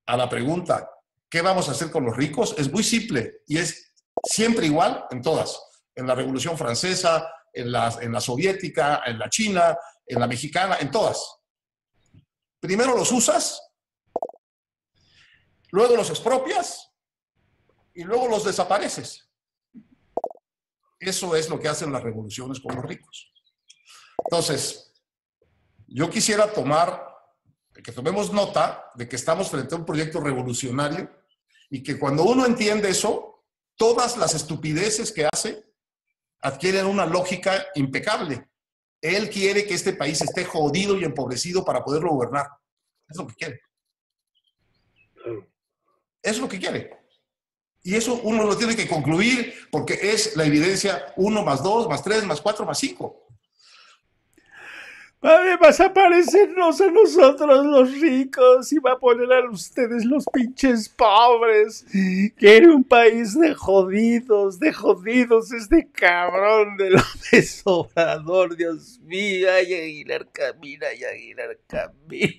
a la pregunta ¿qué vamos a hacer con los ricos? Es muy simple y es siempre igual en todas. En la Revolución Francesa, en en la soviética, en la China, en la mexicana, en todas. Primero los usas, luego los expropias y luego los desapareces. Eso es lo que hacen las revoluciones con los ricos. Entonces, yo quisiera tomar, que tomemos nota de que estamos frente a un proyecto revolucionario y que cuando uno entiende eso, todas las estupideces que hace adquieren una lógica impecable. Él quiere que este país esté jodido y empobrecido para poderlo gobernar. Es lo que quiere. Es lo que quiere. Y eso uno lo tiene que concluir porque es la evidencia 1 más 2 más 3 más 4 más 5. Además, a parecernos a nosotros los ricos y va a poner a ustedes los pinches pobres. era un país de jodidos, de jodidos, este cabrón de lo desobrador. Dios mío. Ay, Aguilar camina, ay, Aguilar camina.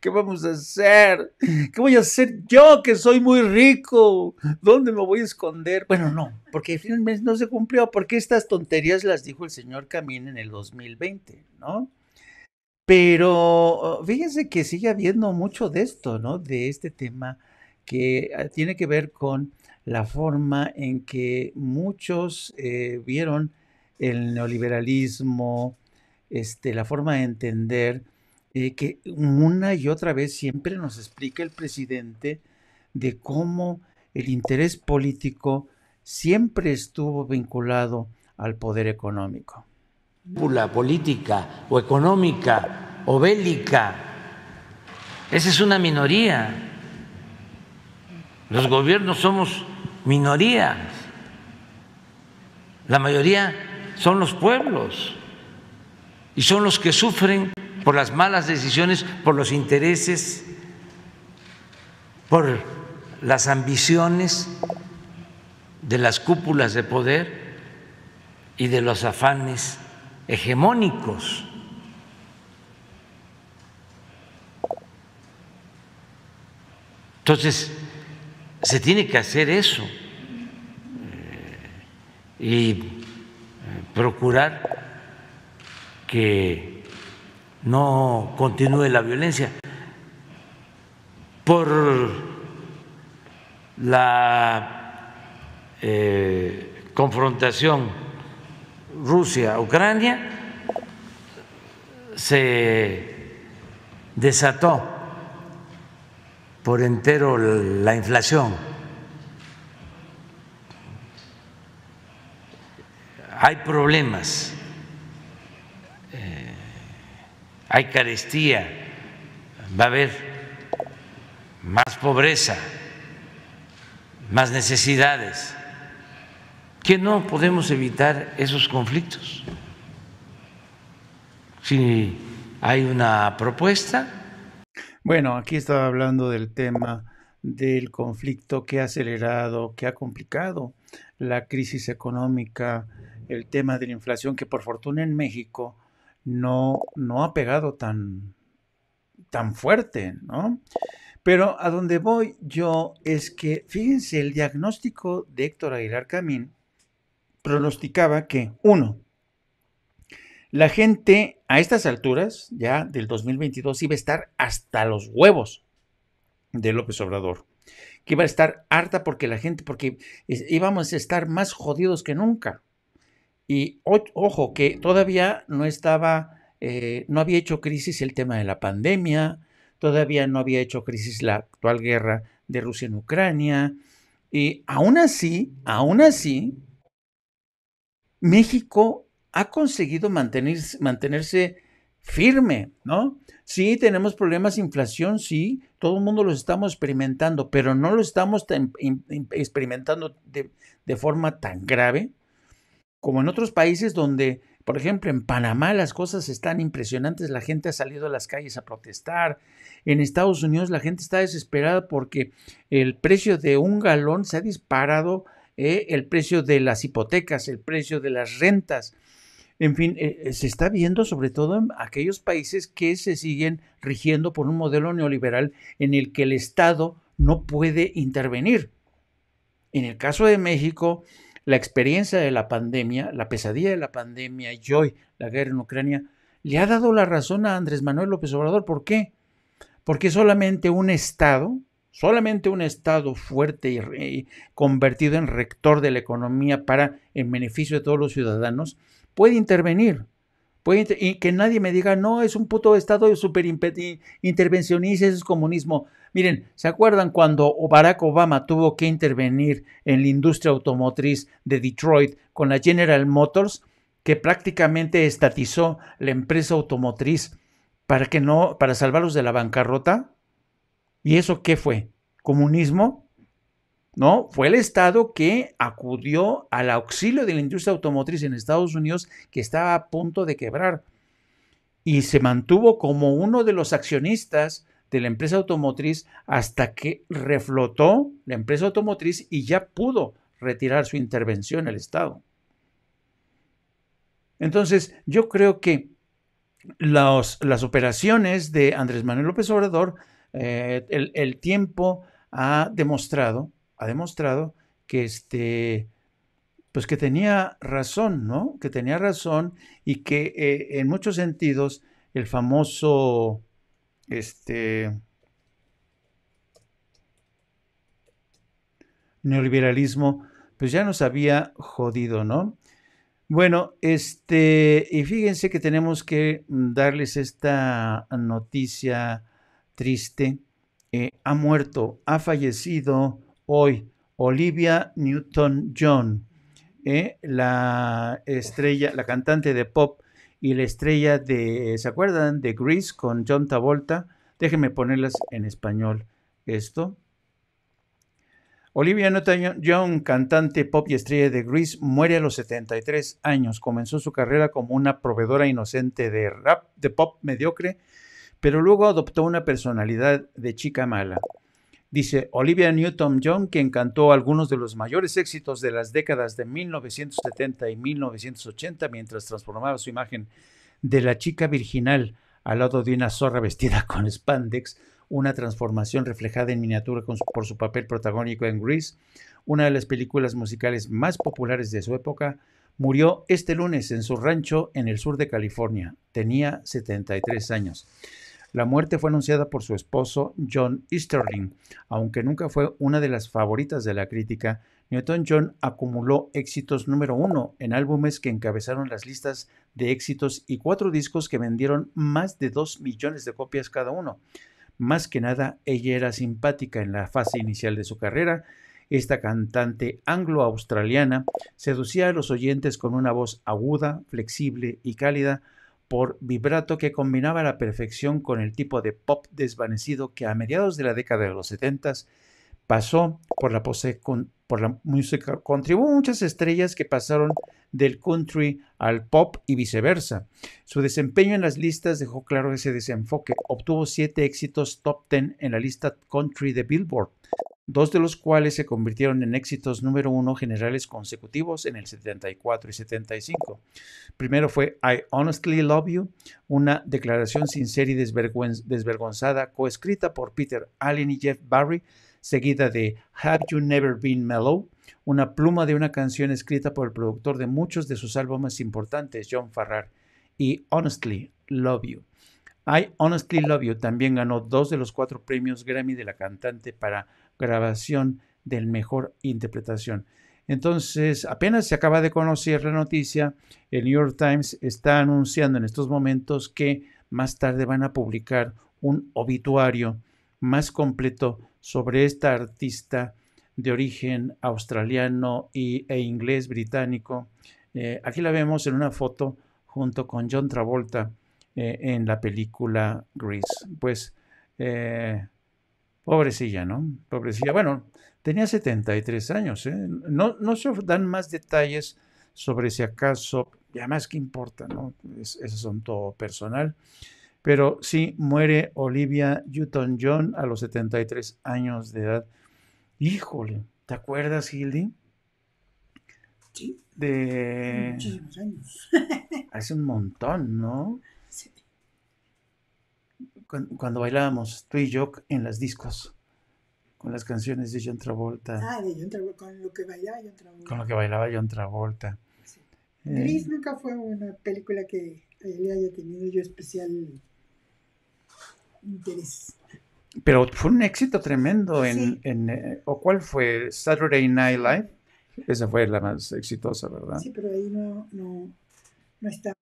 ¿Qué vamos a hacer? ¿Qué voy a hacer yo que soy muy rico? ¿Dónde me voy a esconder? Bueno, no, porque finalmente no se cumplió, porque estas tonterías las dijo el señor Camín en el 2020, ¿no? Pero oh, fíjense que sigue habiendo mucho de esto, ¿no? De este tema que ah, tiene que ver con la forma en que muchos eh, vieron el neoliberalismo, este, la forma de entender eh, que una y otra vez siempre nos explica el presidente de cómo el interés político siempre estuvo vinculado al poder económico. La política o económica o bélica, esa es una minoría. Los gobiernos somos minorías. La mayoría son los pueblos y son los que sufren por las malas decisiones, por los intereses, por las ambiciones de las cúpulas de poder y de los afanes hegemónicos. Entonces, se tiene que hacer eso eh, y eh, procurar que no continúe la violencia, por la eh, confrontación Rusia-Ucrania se desató por entero la inflación. Hay problemas hay carestía, va a haber más pobreza, más necesidades, que no podemos evitar esos conflictos. Si hay una propuesta. Bueno, aquí estaba hablando del tema del conflicto que ha acelerado, que ha complicado la crisis económica, el tema de la inflación, que por fortuna en México no, no ha pegado tan, tan fuerte, ¿no? Pero a donde voy yo es que, fíjense, el diagnóstico de Héctor Aguilar Camín pronosticaba que, uno, la gente a estas alturas, ya del 2022, iba a estar hasta los huevos de López Obrador, que iba a estar harta porque la gente, porque íbamos a estar más jodidos que nunca. Y ojo, que todavía no estaba, eh, no había hecho crisis el tema de la pandemia, todavía no había hecho crisis la actual guerra de Rusia en Ucrania. Y aún así, aún así, México ha conseguido mantenerse, firme, ¿no? Sí, tenemos problemas de inflación, sí, todo el mundo los estamos experimentando, pero no lo estamos experimentando de, de forma tan grave como en otros países donde, por ejemplo, en Panamá las cosas están impresionantes, la gente ha salido a las calles a protestar, en Estados Unidos la gente está desesperada porque el precio de un galón se ha disparado, eh, el precio de las hipotecas, el precio de las rentas. En fin, eh, eh, se está viendo sobre todo en aquellos países que se siguen rigiendo por un modelo neoliberal en el que el Estado no puede intervenir. En el caso de México, la experiencia de la pandemia, la pesadilla de la pandemia y hoy la guerra en Ucrania, le ha dado la razón a Andrés Manuel López Obrador. ¿Por qué? Porque solamente un Estado, solamente un Estado fuerte y convertido en rector de la economía para el beneficio de todos los ciudadanos, puede intervenir. Puede y que nadie me diga, no, es un puto Estado superintervencionista, intervencionista, es comunismo. Miren, ¿se acuerdan cuando Barack Obama tuvo que intervenir en la industria automotriz de Detroit con la General Motors, que prácticamente estatizó la empresa automotriz para que no para salvarlos de la bancarrota? ¿Y eso qué fue? ¿Comunismo? ¿no? Fue el Estado que acudió al auxilio de la industria automotriz en Estados Unidos que estaba a punto de quebrar y se mantuvo como uno de los accionistas de la empresa automotriz hasta que reflotó la empresa automotriz y ya pudo retirar su intervención el Estado. Entonces, yo creo que las operaciones de Andrés Manuel López Obrador, eh, el, tiempo ha demostrado, ha demostrado que este, pues que tenía razón, ¿no? Que tenía razón y que eh, en muchos sentidos el famoso este neoliberalismo, pues ya nos había jodido, ¿no? Bueno, este, y fíjense que tenemos que darles esta noticia triste. Eh, ha muerto, ha fallecido hoy Olivia Newton-John, eh, la estrella, la cantante de pop y la estrella de, ¿se acuerdan? De Grease con John Tavolta? Déjenme ponerlas en español esto. Olivia Newton-John, cantante pop y estrella de Grease, muere a los 73 años. Comenzó su carrera como una proveedora inocente de rap, de pop mediocre, pero luego adoptó una personalidad de chica mala. Dice Olivia Newton-John, quien cantó algunos de los mayores éxitos de las décadas de 1970 y 1980 mientras transformaba su imagen de la chica virginal al lado de una zorra vestida con spandex, una transformación reflejada en miniatura por su papel protagónico en Grease, una de las películas musicales más populares de su época, murió este lunes en su rancho en el sur de California. Tenía 73 años. La muerte fue anunciada por su esposo John Easterling. Aunque nunca fue una de las favoritas de la crítica, Newton-John acumuló éxitos número uno en álbumes que encabezaron las listas de éxitos y cuatro discos que vendieron más de dos millones de copias cada uno. Más que nada, ella era simpática en la fase inicial de su carrera. Esta cantante anglo-australiana seducía a los oyentes con una voz aguda, flexible y cálida, por vibrato que combinaba la perfección con el tipo de pop desvanecido que a mediados de la década de los 70 pasó por la, pose por la música. contribuyó muchas estrellas que pasaron del country al pop y viceversa. Su desempeño en las listas dejó claro ese desenfoque. Obtuvo siete éxitos top ten en la lista country de Billboard, dos de los cuales se convirtieron en éxitos número uno generales consecutivos en el 74 y 75. Primero fue I Honestly Love You, una declaración sincera y desvergonzada coescrita por Peter Allen y Jeff Barry, seguida de Have You Never Been Mellow, una pluma de una canción escrita por el productor de muchos de sus álbumes importantes, John Farrar, y Honestly Love You. I Honestly Love You también ganó dos de los cuatro premios Grammy de la cantante para grabación del mejor interpretación. Entonces, apenas se acaba de conocer la noticia, el New York Times está anunciando en estos momentos que más tarde van a publicar un obituario más completo sobre esta artista de origen australiano y, e inglés británico. Eh, aquí la vemos en una foto junto con John Travolta eh, en la película Grease. Pues eh, Pobrecilla, ¿no? Pobrecilla. Bueno, tenía 73 años. ¿eh? No, no se dan más detalles sobre si acaso, ya más que importa, ¿no? Es, son asunto personal. Pero sí, muere Olivia Newton-John a los 73 años de edad. Híjole, ¿te acuerdas, Hildy? Sí. De... Muchísimos años. Hace un montón, ¿no? Sí cuando bailábamos tú y yo en las discos con las canciones de John Travolta. Ah, de John Travolta, con lo que bailaba John Travolta. Con lo que bailaba John Travolta. Eh. Gris nunca fue una película que le haya tenido yo especial interés. Pero fue un éxito tremendo en, en eh, ¿o cuál fue? Saturday Night Live. Esa fue la más exitosa, ¿verdad? Sí, pero ahí no, no, no estaba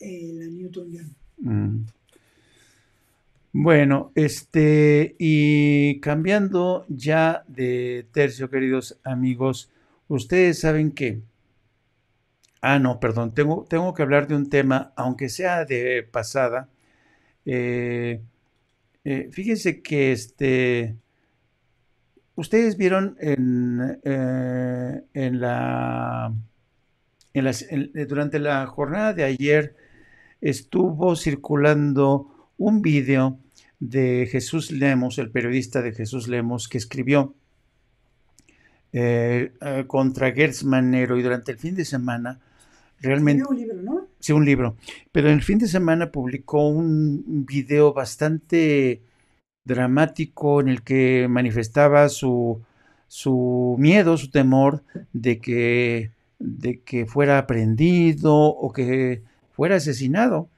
eh, la Newton John. Mm. Bueno, este, y cambiando ya de tercio, queridos amigos, ustedes saben que. Ah, no, perdón, tengo, tengo que hablar de un tema, aunque sea de pasada. Eh, eh, fíjense que este. Ustedes vieron en, eh, en la. durante la jornada de ayer estuvo circulando un video de Jesús Lemos, el periodista de Jesús Lemos, que escribió eh, eh, contra Gertz Manero y durante el fin de semana realmente... Un libro, ¿no? Sí, un libro. Pero el fin de semana publicó un video bastante dramático en el que manifestaba su, su miedo, su temor de que, de que fuera aprendido o que fuera asesinado.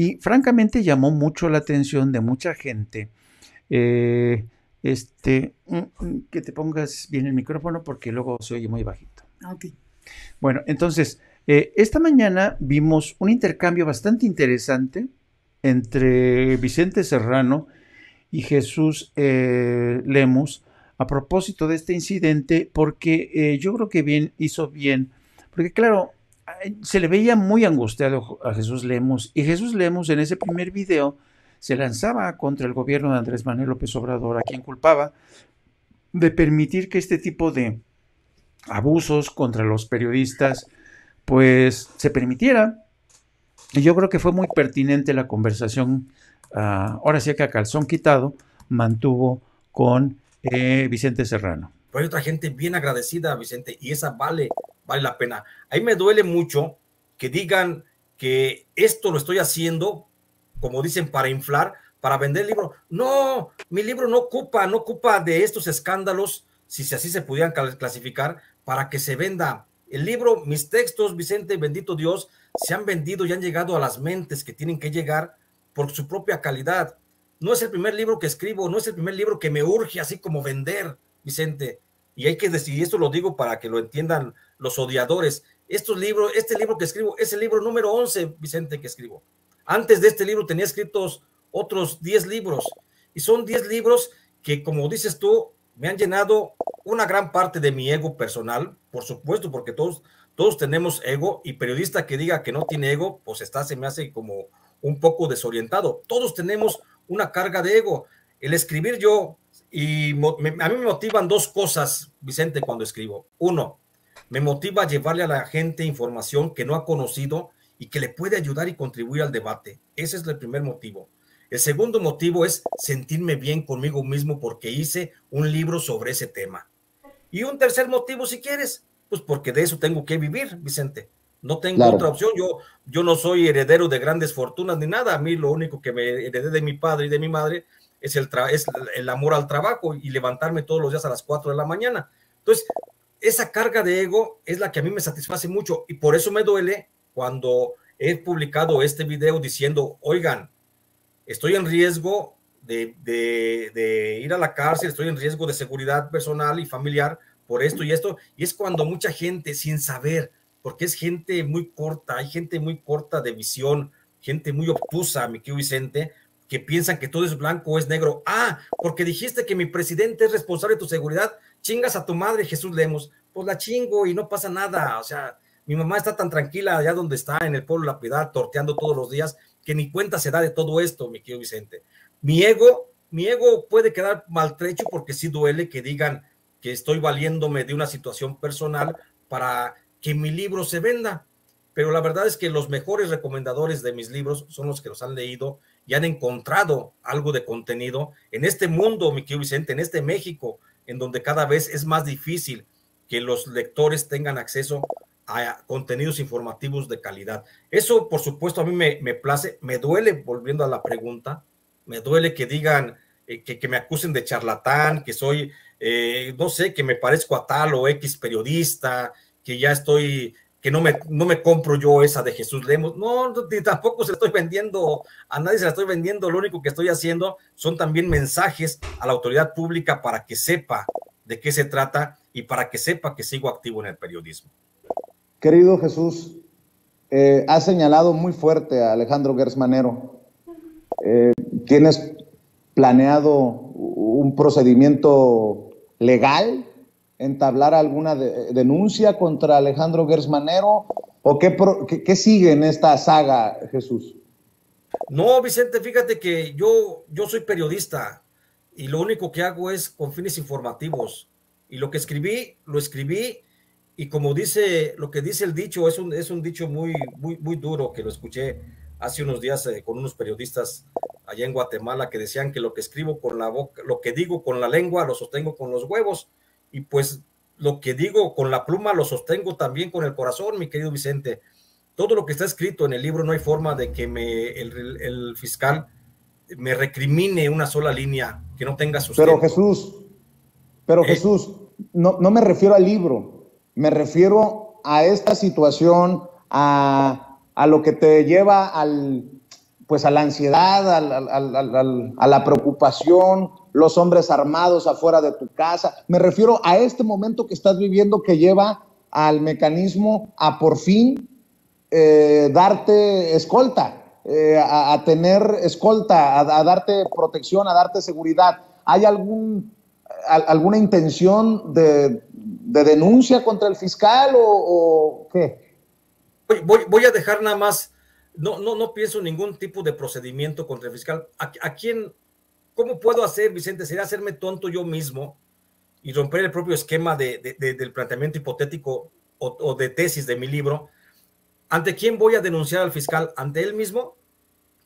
Y francamente llamó mucho la atención de mucha gente. Eh, este, que te pongas bien el micrófono porque luego se oye muy bajito. Ah, bueno, entonces, eh, esta mañana vimos un intercambio bastante interesante entre Vicente Serrano y Jesús eh, Lemus a propósito de este incidente porque yo creo que bien hizo bien, porque claro, se le veía muy angustiado a Jesús Lemos y Jesús Lemos en ese primer video se lanzaba contra el gobierno de Andrés Manuel López Obrador, a quien culpaba de permitir que este tipo de abusos contra los periodistas pues se permitiera. Y yo creo que fue muy pertinente la conversación, ah, ahora sí que a calzón quitado, mantuvo con eh, Vicente Serrano. hay otra gente bien agradecida, Vicente, y esa vale vale la pena. Ahí me duele mucho que digan que esto lo estoy haciendo, como dicen, para inflar, para vender el libro. No, mi libro no ocupa, no ocupa de estos escándalos, si así se pudieran clasificar, para que se venda. El libro, mis textos, Vicente, bendito Dios, se han vendido y han llegado a las mentes que tienen que llegar por su propia calidad. No es el primer libro que escribo, no es el primer libro que me urge así como vender, Vicente. Y hay que decidir, esto lo digo para que lo entiendan los odiadores. Estos libros, este libro que escribo es el libro número 11, Vicente, que escribo. Antes de este libro tenía escritos otros 10 libros. Y son 10 libros que, como dices tú, me han llenado una gran parte de mi ego personal, por supuesto, porque todos, todos tenemos ego y periodista que diga que no tiene ego, pues está, se me hace como un poco desorientado. Todos tenemos una carga de ego. El escribir yo, y a mí me motivan dos cosas, Vicente, cuando escribo. Uno, me motiva a llevarle a la gente información que no ha conocido y que le puede ayudar y contribuir al debate. Ese es el primer motivo. El segundo motivo es sentirme bien conmigo mismo porque hice un libro sobre ese tema. Y un tercer motivo, si quieres, pues porque de eso tengo que vivir, Vicente. No tengo otra opción. Yo, yo no soy heredero de grandes fortunas ni nada. A mí lo único que me heredé de mi padre y de mi madre es el, es el amor al trabajo y levantarme todos los días a las 4 de la mañana. Entonces, esa carga de ego es la que a mí me satisface mucho y por eso me duele cuando he publicado este video diciendo, oigan, estoy en riesgo de, ir a la cárcel, estoy en riesgo de seguridad personal y familiar por esto y esto. Y es cuando mucha gente, sin saber, porque es gente muy corta, hay gente muy corta de visión, gente muy obtusa, mi tío Vicente, que piensan que todo es blanco o es negro. Ah, porque dijiste que mi presidente es responsable de tu seguridad, chingas a tu madre, Jesús Lemos. Pues la chingo y no pasa nada. O sea, mi mamá está tan tranquila allá donde está, en el pueblo de La Piedad, torteando todos los días, que ni cuenta se da de todo esto, mi querido Vicente. Mi ego, mi ego puede quedar maltrecho porque sí duele que digan que estoy valiéndome de una situación personal para que mi libro se venda. Pero la verdad es que los mejores recomendadores de mis libros son los que los han leído y han encontrado algo de contenido en este mundo, mi querido Vicente, en este México, en donde cada vez es más difícil que los lectores tengan acceso a contenidos informativos de calidad. Eso, por supuesto, a mí me, place, me duele, volviendo a la pregunta, me duele que digan, eh, que, que, me acusen de charlatán, que soy, eh, no sé, que me parezco a tal o X periodista, que ya estoy que no me, no me compro yo esa de Jesús Lemos. No, tampoco se la estoy vendiendo, a nadie se la estoy vendiendo. Lo único que estoy haciendo son también mensajes a la autoridad pública para que sepa de qué se trata y para que sepa que sigo activo en el periodismo. Querido Jesús, eh, has señalado muy fuerte a Alejandro Gersmanero. Eh, ¿Tienes planeado un procedimiento legal entablar alguna denuncia contra Alejandro Gersmanero? ¿O qué, sigue en esta saga, Jesús? No, Vicente, fíjate que yo, yo soy periodista y lo único que hago es con fines informativos. Y lo que escribí, lo escribí y como dice, lo que dice el dicho es un, es un dicho muy, muy, muy duro que lo escuché hace unos días eh, con unos periodistas allá en Guatemala que decían que lo que escribo con la boca, lo que digo con la lengua, lo sostengo con los huevos y pues lo que digo con la pluma lo sostengo también con el corazón, mi querido Vicente. Todo lo que está escrito en el libro no hay forma de que el, fiscal me recrimine una sola línea que no tenga su. Pero Jesús, pero eh. Jesús, no, me refiero al libro, me refiero a esta situación, a, lo que te lleva al, pues a la ansiedad, a la preocupación, los hombres armados afuera de tu casa. Me refiero a este momento que estás viviendo que lleva al mecanismo a por fin eh, darte escolta, eh, a, tener escolta, a, darte protección, a darte seguridad. ¿Hay algún, alguna intención de, denuncia contra el fiscal o, qué? Voy, a dejar nada más, no, no, no pienso ningún tipo de procedimiento contra el fiscal. ¿A, quién ¿Cómo puedo hacer, Vicente? ¿Sería hacerme tonto yo mismo y romper el propio esquema del planteamiento hipotético o, de tesis de mi libro? ¿Ante quién voy a denunciar al fiscal? ¿Ante él mismo?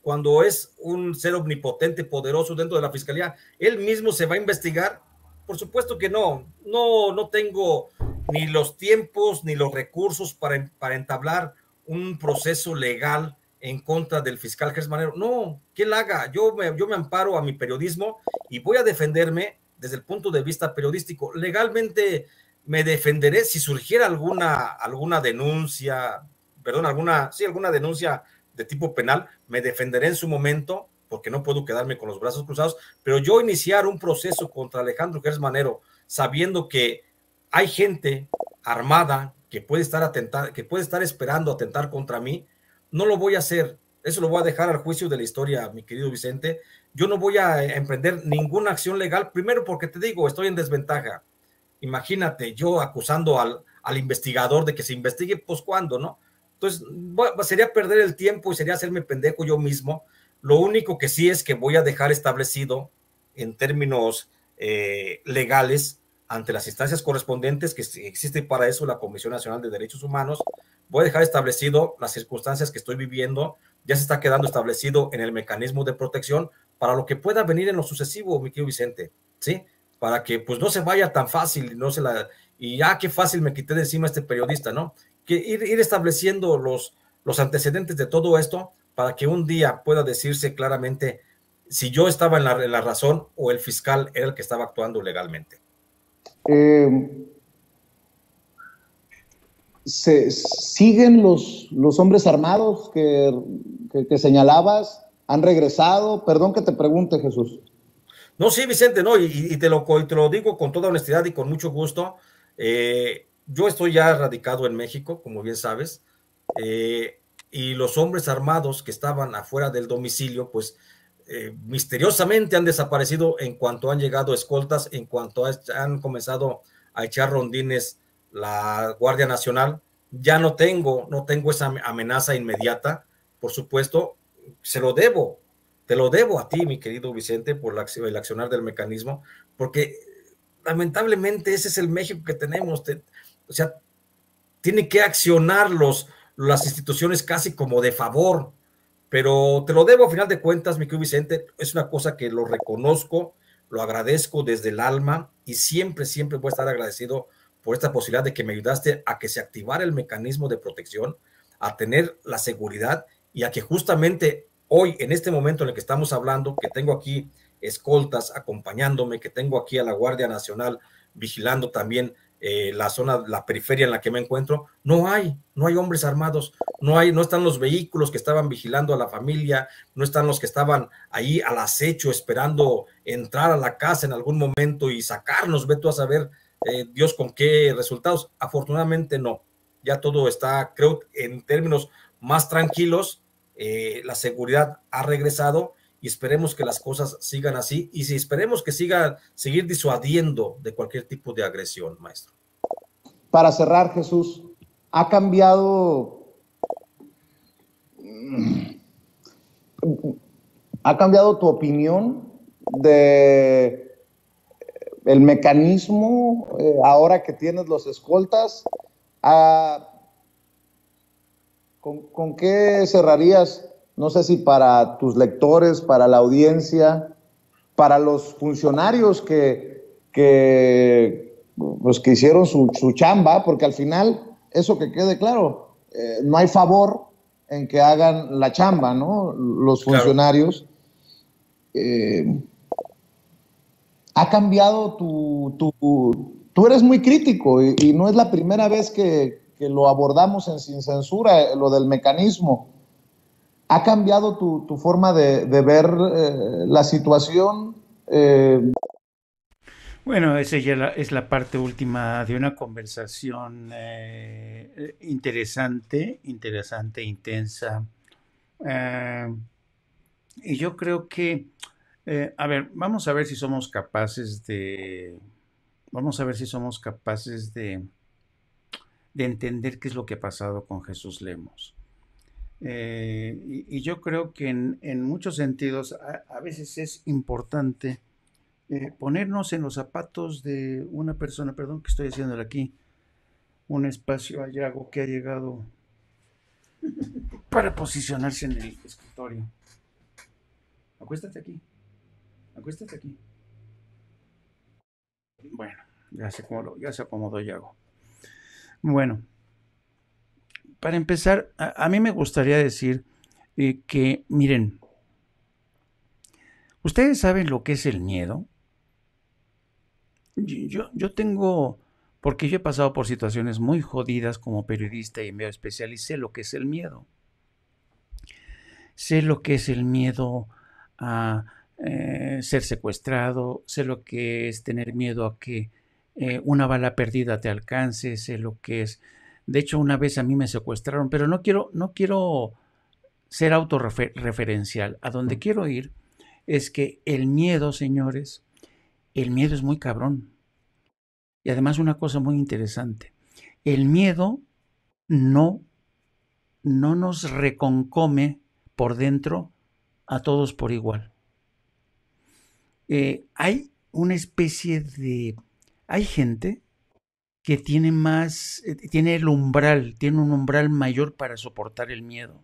Cuando es un ser omnipotente, poderoso dentro de la fiscalía, ¿él mismo se va a investigar? Por supuesto que no. No, no tengo ni los tiempos ni los recursos para, para entablar un proceso legal en contra del fiscal Gers Manero. No, que él haga. Yo me, yo me amparo a mi periodismo y voy a defenderme desde el punto de vista periodístico. Legalmente me defenderé si surgiera alguna, alguna denuncia, perdón, alguna, sí, alguna denuncia de tipo penal, me defenderé en su momento porque no puedo quedarme con los brazos cruzados, pero yo iniciar un proceso contra Alejandro Gers sabiendo que hay gente armada que puede estar que puede estar esperando atentar contra mí, no lo voy a hacer. Eso lo voy a dejar al juicio de la historia, mi querido Vicente. Yo no voy a eh, emprender ninguna acción legal, primero porque te digo, estoy en desventaja. Imagínate yo acusando al, al investigador de que se investigue, pues cuándo, ¿no? Entonces, sería perder el tiempo y sería hacerme pendejo yo mismo. Lo único que sí es que voy a dejar establecido en términos eh, legales ante las instancias correspondientes que existe para eso la Comisión Nacional de Derechos Humanos. Voy a dejar establecido las circunstancias que estoy viviendo, ya se está quedando establecido en el mecanismo de protección para lo que pueda venir en lo sucesivo, mi querido Vicente, ¿sí? Para que pues no se vaya tan fácil, no se la... Y ya ah, qué fácil me quité de encima este periodista, ¿no? Que ir, estableciendo los, los antecedentes de todo esto para que un día pueda decirse claramente si yo estaba en la razón o el fiscal era el que estaba actuando legalmente. Eh, se, siguen los, los hombres armados que, que, señalabas, han regresado. Perdón que te pregunte, Jesús. No, sí, Vicente, no, y, te, lo, te lo digo con toda honestidad y con mucho gusto. Eh, yo estoy ya radicado en México, como bien sabes, eh, y los hombres armados que estaban afuera del domicilio, pues eh, misteriosamente han desaparecido en cuanto han llegado escoltas, en cuanto han comenzado a echar rondines la Guardia Nacional. Ya no tengo, no tengo esa amenaza inmediata, por supuesto, se lo debo, te lo debo a ti, mi querido Vicente, por el accionar del mecanismo, porque lamentablemente ese es el México que tenemos, o sea, tiene que accionar los, las instituciones casi como de favor, pero te lo debo a final de cuentas, mi querido Vicente, es una cosa que lo reconozco, lo agradezco desde el alma y siempre, siempre voy a estar agradecido por esta posibilidad de que me ayudaste a que se activara el mecanismo de protección, a tener la seguridad y a que justamente hoy, en este momento en el que estamos hablando, que tengo aquí escoltas acompañándome, que tengo aquí a la Guardia Nacional vigilando también eh, la zona, la periferia en la que me encuentro, no hay, no hay hombres armados, no hay, no están los vehículos que estaban vigilando a la familia, no están los que estaban ahí al acecho esperando entrar a la casa en algún momento y sacarnos, ve tú a saber, eh, Dios, con qué resultados. Afortunadamente no, ya todo está, creo, en términos más tranquilos, eh, la seguridad ha regresado y esperemos que las cosas sigan así y si esperemos que siga seguir disuadiendo de cualquier tipo de agresión, maestro. Para cerrar, Jesús, ha cambiado mm, ha cambiado tu opinión de eh, el mecanismo eh, ahora que tienes los escoltas, ah, ¿Con, ¿con, qué cerrarías no sé si para tus lectores, para la audiencia, para los funcionarios que, que, pues, que hicieron su, chamba, porque al final, eso que quede claro, eh, no hay favor en que hagan la chamba, ¿no? Los funcionarios. Eh, ha cambiado tu, tu, Tú eres muy crítico y, no es la primera vez que, que, lo abordamos en Sin Censura, eh, lo del mecanismo. ¿Ha cambiado tu, forma de, ver eh, la situación? Eh, bueno, esa ya es la parte última de una conversación eh, interesante, interesante, intensa. y yo creo que, a ver, vamos a ver si somos capaces de, vamos a ver si somos capaces de, de entender qué es lo que ha pasado con Jesús Lemos. Eh, y, yo creo que en, muchos sentidos a, veces es importante eh, ponernos en los zapatos de una persona, perdón que estoy haciéndole aquí, un espacio a Yago que ha llegado para posicionarse en el escritorio. Acuéstate aquí, acuéstate aquí. Bueno, ya se, ya se acomodó Yago. Bueno, para empezar, a, mí me gustaría decir eh, que, miren, ¿ustedes saben lo que es el miedo? Yo, yo tengo, porque yo he pasado por situaciones muy jodidas como periodista y y sé lo que es el miedo. Sé lo que es el miedo a eh, ser secuestrado, sé lo que es tener miedo a que eh, una bala perdida te alcance, sé lo que es de hecho, una vez a mí me secuestraron, pero no quiero, no quiero ser autorreferencial. A donde quiero ir es que el miedo, señores, el miedo es muy cabrón. Y además una cosa muy interesante. El miedo no, no nos reconcome por dentro a todos por igual. Eh, hay una especie de... Hay gente que tiene más, eh, tiene el umbral, tiene un umbral mayor para soportar el miedo.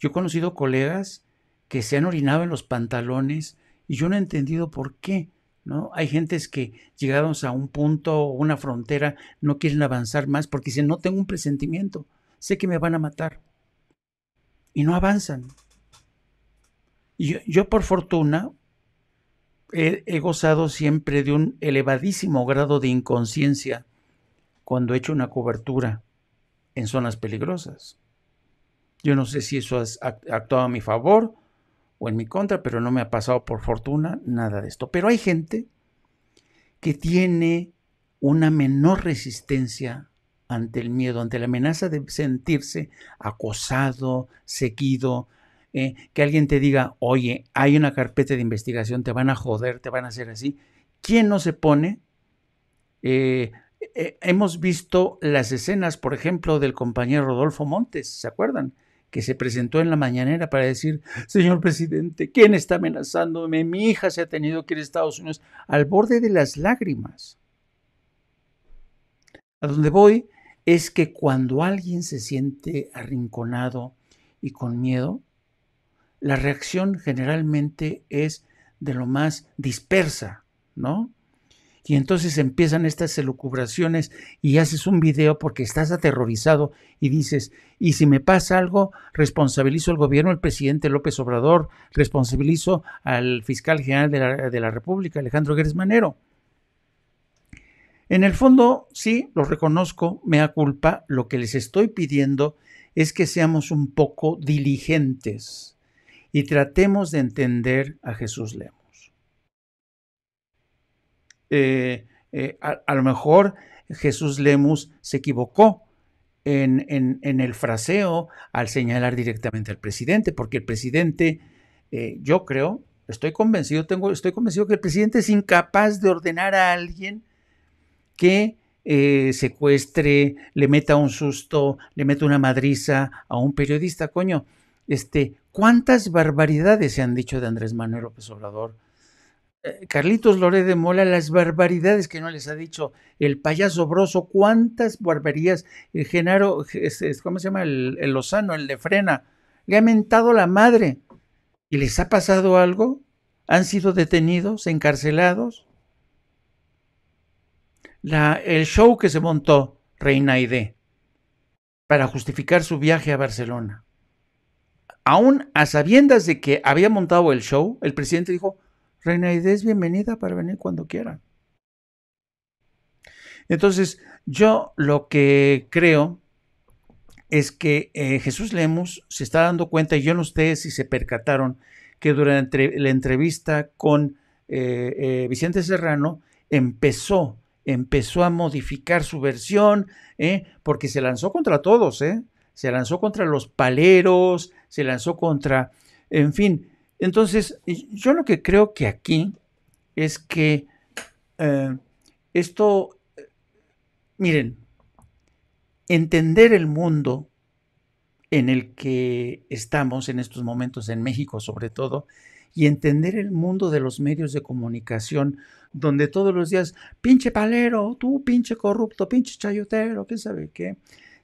Yo he conocido colegas que se han orinado en los pantalones y yo no he entendido por qué. ¿No? Hay gentes que llegados a un punto o una frontera no quieren avanzar más porque dicen, no tengo un presentimiento, sé que me van a matar. Y no avanzan. Y yo por fortuna, he, gozado siempre de un elevadísimo grado de inconsciencia cuando he hecho una cobertura en zonas peligrosas. Yo no sé si eso ha actuado a mi favor o en mi contra, pero no me ha pasado por fortuna nada de esto. Pero hay gente que tiene una menor resistencia ante el miedo, ante la amenaza de sentirse acosado, seguido, eh, que alguien te diga, oye, hay una carpeta de investigación, te van a joder, te van a hacer así. ¿Quién no se pone? Eh, eh, hemos visto las escenas, por ejemplo, del compañero Rodolfo Montes, ¿se acuerdan? que se presentó en la mañanera para decir, señor presidente, ¿quién está amenazándome? Mi hija se ha tenido que ir a Estados Unidos al borde de las lágrimas. A donde voy es que cuando alguien se siente arrinconado y con miedo, la reacción generalmente es de lo más dispersa, ¿no? Y entonces empiezan estas elucubraciones y haces un video porque estás aterrorizado y dices, y si me pasa algo, responsabilizo al gobierno, al presidente López Obrador, responsabilizo al fiscal general de la, República, Alejandro Guerres Manero. En el fondo, sí, lo reconozco, me da culpa, lo que les estoy pidiendo es que seamos un poco diligentes y tratemos de entender a Jesús Lemos. Eh, eh, a, lo mejor Jesús Lemus se equivocó en, el fraseo al señalar directamente al presidente, porque el presidente, eh, yo creo, estoy convencido, tengo, estoy convencido que el presidente es incapaz de ordenar a alguien que secuestre, le meta un susto, le meta una madriza a un periodista, coño. Este, ¿Cuántas barbaridades se han dicho de Andrés Manuel López Obrador? Eh, Carlitos Loré de Mola, las barbaridades que no les ha dicho el payaso broso, cuántas barbarías, el Genaro, ¿cómo se llama? El, Lozano, el de Frena, le ha mentado la madre. ¿Y les ha pasado algo? ¿Han sido detenidos, encarcelados? el show que se montó Reina para justificar su viaje a Barcelona aún a sabiendas de que había montado el show, el presidente dijo, Reina bienvenida para venir cuando quiera. Entonces, yo lo que creo es que eh, Jesús Lemos se está dando cuenta, y yo no ustedes si se percataron, que durante la entrevista con eh, eh, Vicente Serrano empezó, empezó a modificar su versión, porque se lanzó contra todos, se lanzó contra los paleros, se lanzó contra, en fin. Entonces, yo lo que creo que aquí es que eh, esto, eh, miren, entender el mundo en el que estamos en estos momentos, en México sobre todo, y entender el mundo de los medios de comunicación, donde todos los días, pinche palero, tú pinche corrupto, pinche chayotero, quién sabe qué,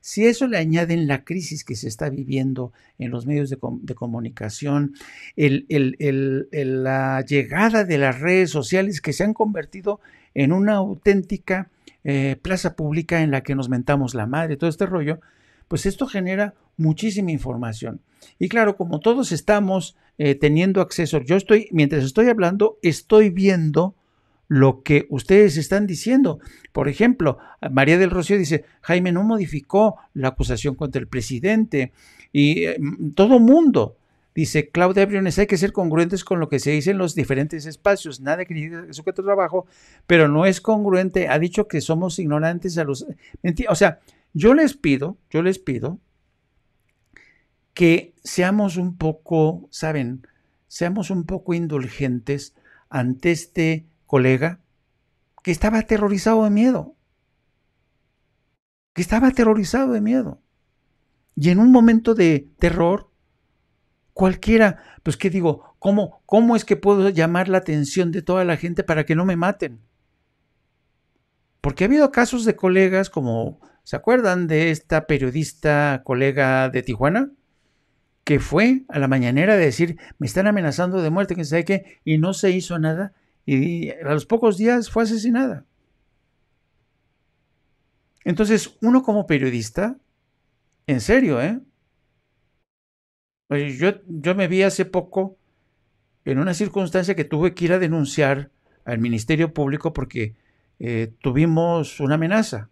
si eso le añaden la crisis que se está viviendo en los medios de, comunicación, la llegada de las redes sociales que se han convertido en una auténtica eh, plaza pública en la que nos mentamos la madre, todo este rollo, pues esto genera muchísima información. Y claro, como todos estamos eh, teniendo acceso, yo estoy, mientras estoy hablando, estoy viendo lo que ustedes están diciendo. Por ejemplo, María del Rocío dice, Jaime no modificó la acusación contra el presidente y eh, mm, todo mundo. Dice Claudia Briones, hay que ser congruentes con lo que se dice en los diferentes espacios. Nada que critica su trabajo, pero no es congruente. Ha dicho que somos ignorantes a los... O sea, yo les pido, yo les pido que seamos un poco, ¿saben? Seamos un poco indulgentes ante este colega que estaba aterrorizado de miedo, que estaba aterrorizado de miedo. Y en un momento de terror, cualquiera, pues que digo, ¿cómo, ¿cómo es que puedo llamar la atención de toda la gente para que no me maten? Porque ha habido casos de colegas como, ¿se acuerdan de esta periodista colega de Tijuana? que fue a la mañanera de decir, me están amenazando de muerte, que sabe qué, y no se hizo nada y a los pocos días fue asesinada. Entonces, uno como periodista, en serio, ¿eh? Yo, yo me vi hace poco en una circunstancia que tuve que ir a denunciar al Ministerio Público porque eh, tuvimos una amenaza.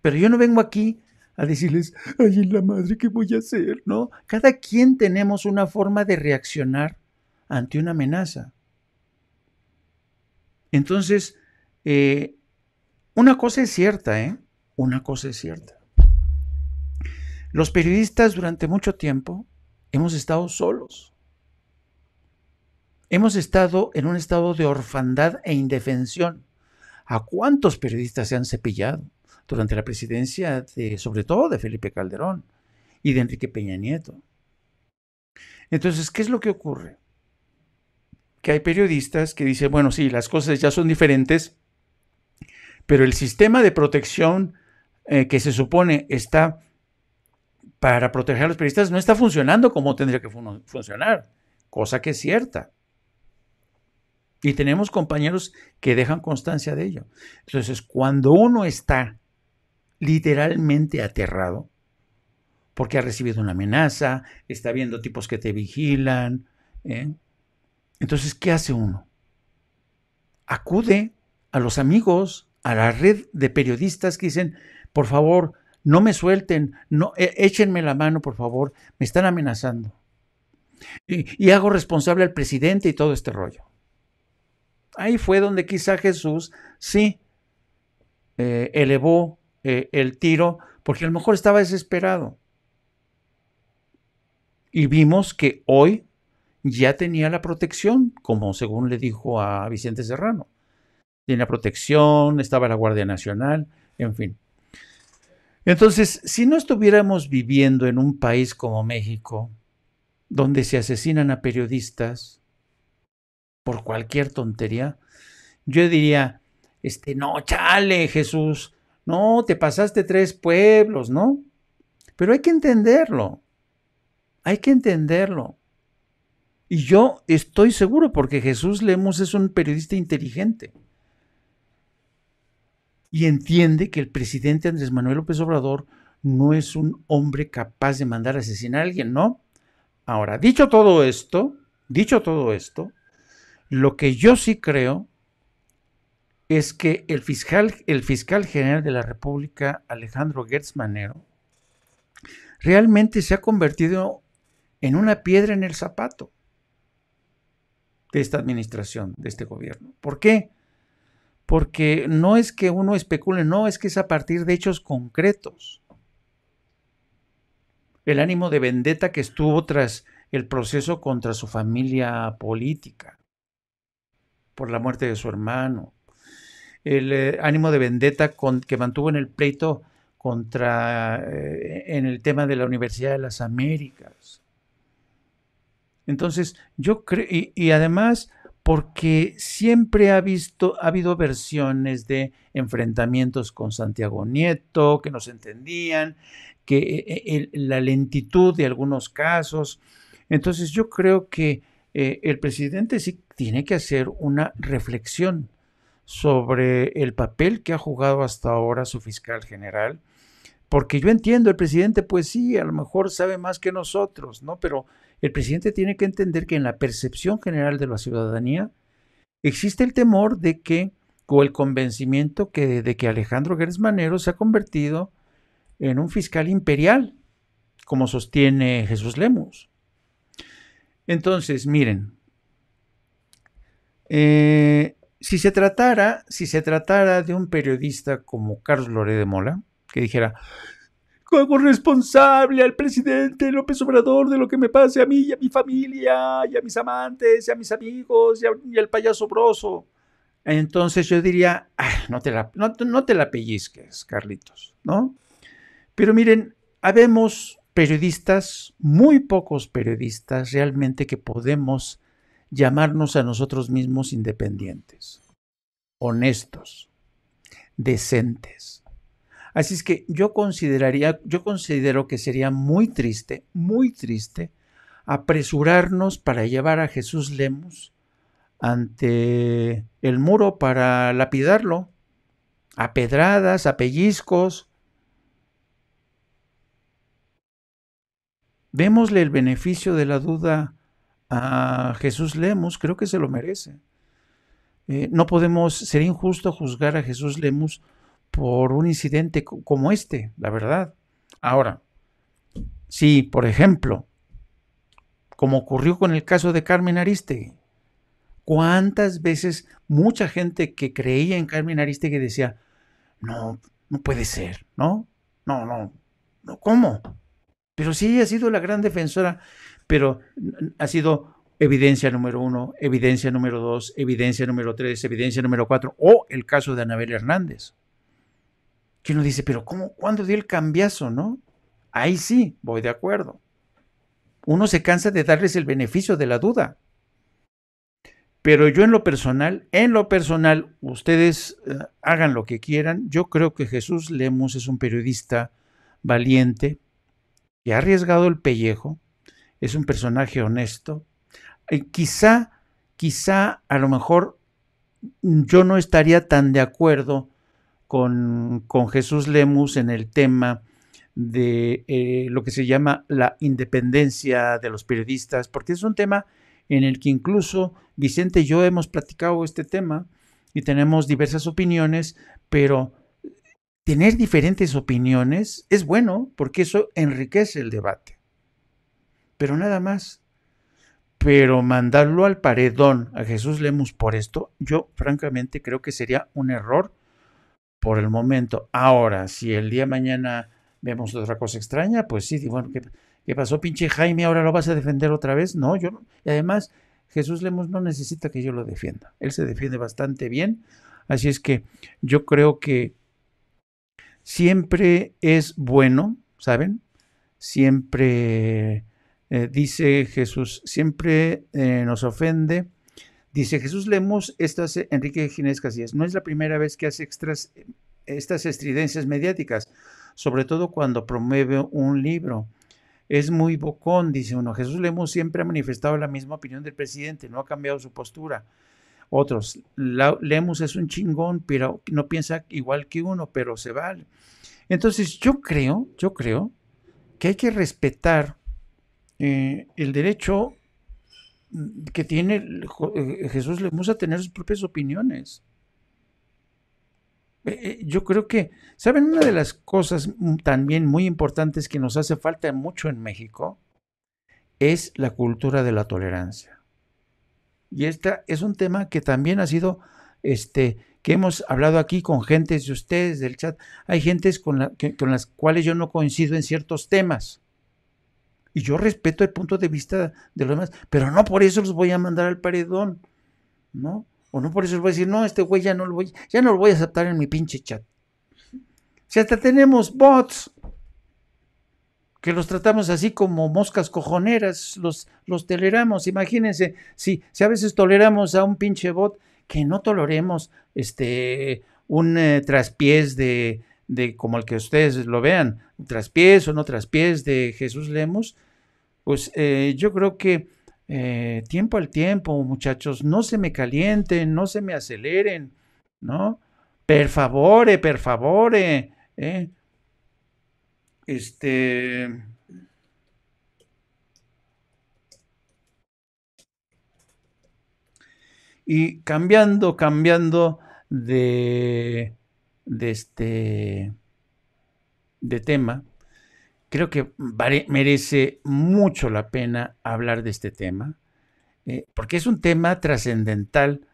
Pero yo no vengo aquí a decirles, ay, en la madre, ¿qué voy a hacer? No, cada quien tenemos una forma de reaccionar ante una amenaza. Entonces, eh, una cosa es cierta, ¿eh? Una cosa es cierta. Los periodistas durante mucho tiempo hemos estado solos. Hemos estado en un estado de orfandad e indefensión. ¿A cuántos periodistas se han cepillado durante la presidencia, de, sobre todo de Felipe Calderón y de Enrique Peña Nieto? Entonces, ¿qué es lo que ocurre? que hay periodistas que dicen, bueno, sí, las cosas ya son diferentes, pero el sistema de protección eh, que se supone está para proteger a los periodistas no está funcionando como tendría que funcionar, cosa que es cierta. Y tenemos compañeros que dejan constancia de ello. Entonces, cuando uno está literalmente aterrado, porque ha recibido una amenaza, está viendo tipos que te vigilan, ¿eh? Entonces, ¿qué hace uno? Acude a los amigos, a la red de periodistas que dicen, por favor, no me suelten, no, e, échenme la mano, por favor, me están amenazando. Y, hago responsable al presidente y todo este rollo. Ahí fue donde quizá Jesús sí eh, elevó eh, el tiro, porque a lo mejor estaba desesperado. Y vimos que hoy ya tenía la protección, como según le dijo a Vicente Serrano. la protección, estaba la Guardia Nacional, en fin. Entonces, si no estuviéramos viviendo en un país como México, donde se asesinan a periodistas por cualquier tontería, yo diría, este, no, chale, Jesús, no, te pasaste tres pueblos, ¿no? Pero hay que entenderlo, hay que entenderlo. Y yo estoy seguro, porque Jesús Lemos es un periodista inteligente y entiende que el presidente Andrés Manuel López Obrador no es un hombre capaz de mandar a asesinar a alguien, ¿no? Ahora, dicho todo esto, dicho todo esto, lo que yo sí creo es que el fiscal, el fiscal general de la República, Alejandro Gertz Manero, realmente se ha convertido en una piedra en el zapato de esta administración, de este gobierno. ¿Por qué? Porque no es que uno especule, no, es que es a partir de hechos concretos. El ánimo de vendetta que estuvo tras el proceso contra su familia política, por la muerte de su hermano, el eh, ánimo de vendetta que mantuvo en el pleito contra eh, en el tema de la Universidad de las Américas, entonces, yo creo, y, además, porque siempre ha visto, ha habido versiones de enfrentamientos con Santiago Nieto, que no se entendían, que e, e, la lentitud de algunos casos. Entonces, yo creo que eh, el presidente sí tiene que hacer una reflexión sobre el papel que ha jugado hasta ahora su fiscal general, porque yo entiendo, el presidente, pues sí, a lo mejor sabe más que nosotros, ¿no? Pero el presidente tiene que entender que en la percepción general de la ciudadanía existe el temor de que, o el convencimiento de que Alejandro Gertz Manero se ha convertido en un fiscal imperial, como sostiene Jesús Lemus. Entonces, miren, eh, si se tratara, si se tratara de un periodista como Carlos Loré de Mola, que dijera, hago responsable al presidente López Obrador de lo que me pase a mí y a mi familia y a mis amantes y a mis amigos y, al payaso broso. Entonces yo diría, no, te la, no, no te la pellizques, Carlitos, ¿no? Pero miren, habemos periodistas, muy pocos periodistas realmente que podemos llamarnos a nosotros mismos independientes, honestos, decentes Así es que yo consideraría, yo considero que sería muy triste, muy triste, apresurarnos para llevar a Jesús Lemus ante el muro para lapidarlo, a pedradas, a pellizcos. Démosle el beneficio de la duda a Jesús Lemus, creo que se lo merece. Eh, no podemos, sería injusto juzgar a Jesús Lemus por un incidente como este, la verdad. Ahora, si, por ejemplo, como ocurrió con el caso de Carmen Aristegui, cuántas veces mucha gente que creía en Carmen Aristegui decía, no, no puede ser, ¿no? No, no, no, ¿cómo? Pero sí ha sido la gran defensora, pero ha sido evidencia número uno, evidencia número dos, evidencia número tres, evidencia número cuatro, o el caso de Anabel Hernández que uno dice, pero ¿cómo? ¿Cuándo dio el cambiazo, no? Ahí sí, voy de acuerdo. Uno se cansa de darles el beneficio de la duda. Pero yo en lo personal, en lo personal, ustedes eh, hagan lo que quieran. Yo creo que Jesús Lemus es un periodista valiente, que ha arriesgado el pellejo, es un personaje honesto. quizá, quizá a lo mejor yo no estaría tan de acuerdo con, Jesús Lemus en el tema de eh, lo que se llama la independencia de los periodistas, porque es un tema en el que incluso Vicente y yo hemos platicado este tema y tenemos diversas opiniones, pero tener diferentes opiniones es bueno porque eso enriquece el debate. Pero nada más. Pero mandarlo al paredón a Jesús Lemus por esto, yo francamente creo que sería un error por el momento. Ahora, si el día mañana vemos otra cosa extraña, pues sí, digo, bueno, ¿qué, pasó, pinche Jaime? ¿Ahora lo vas a defender otra vez? No, yo no. Y además, Jesús Lemos no necesita que yo lo defienda. Él se defiende bastante bien. Así es que yo creo que siempre es bueno, ¿saben? Siempre eh, dice Jesús, siempre eh, nos ofende Dice Jesús Lemos, estas Enrique Ginés Casillas, no es la primera vez que hace estas estridencias mediáticas, sobre todo cuando promueve un libro. Es muy bocón, dice uno. Jesús Lemos siempre ha manifestado la misma opinión del presidente, no ha cambiado su postura. Otros, Lemos es un chingón, pero no piensa igual que uno, pero se vale. Entonces yo creo, yo creo que hay que respetar eh, el derecho que tiene eh, Jesús le a tener sus propias opiniones. Eh, eh, yo creo que, ¿saben? Una de las cosas también muy importantes que nos hace falta mucho en México es la cultura de la tolerancia. Y esta es un tema que también ha sido, este, que hemos hablado aquí con gentes de ustedes del chat. Hay gentes con, la, con las cuales yo no coincido en ciertos temas. Y yo respeto el punto de vista de los demás, pero no por eso los voy a mandar al paredón, ¿no? O no por eso les voy a decir, no, este güey ya no lo voy, ya no lo voy a aceptar en mi pinche chat. Si hasta tenemos bots que los tratamos así como moscas cojoneras, los, los toleramos. Imagínense, si, si a veces toleramos a un pinche bot, que no toleremos este, un eh, traspiés de, de, como el que ustedes lo vean, traspiés o no traspiés de Jesús Lemos, pues eh, yo creo que eh, tiempo al tiempo, muchachos, no se me calienten, no se me aceleren, ¿no? Per favore, per favore. ¿eh? Este. Y cambiando, cambiando de, de este de tema, creo que merece mucho la pena hablar de este tema, eh, porque es un tema trascendental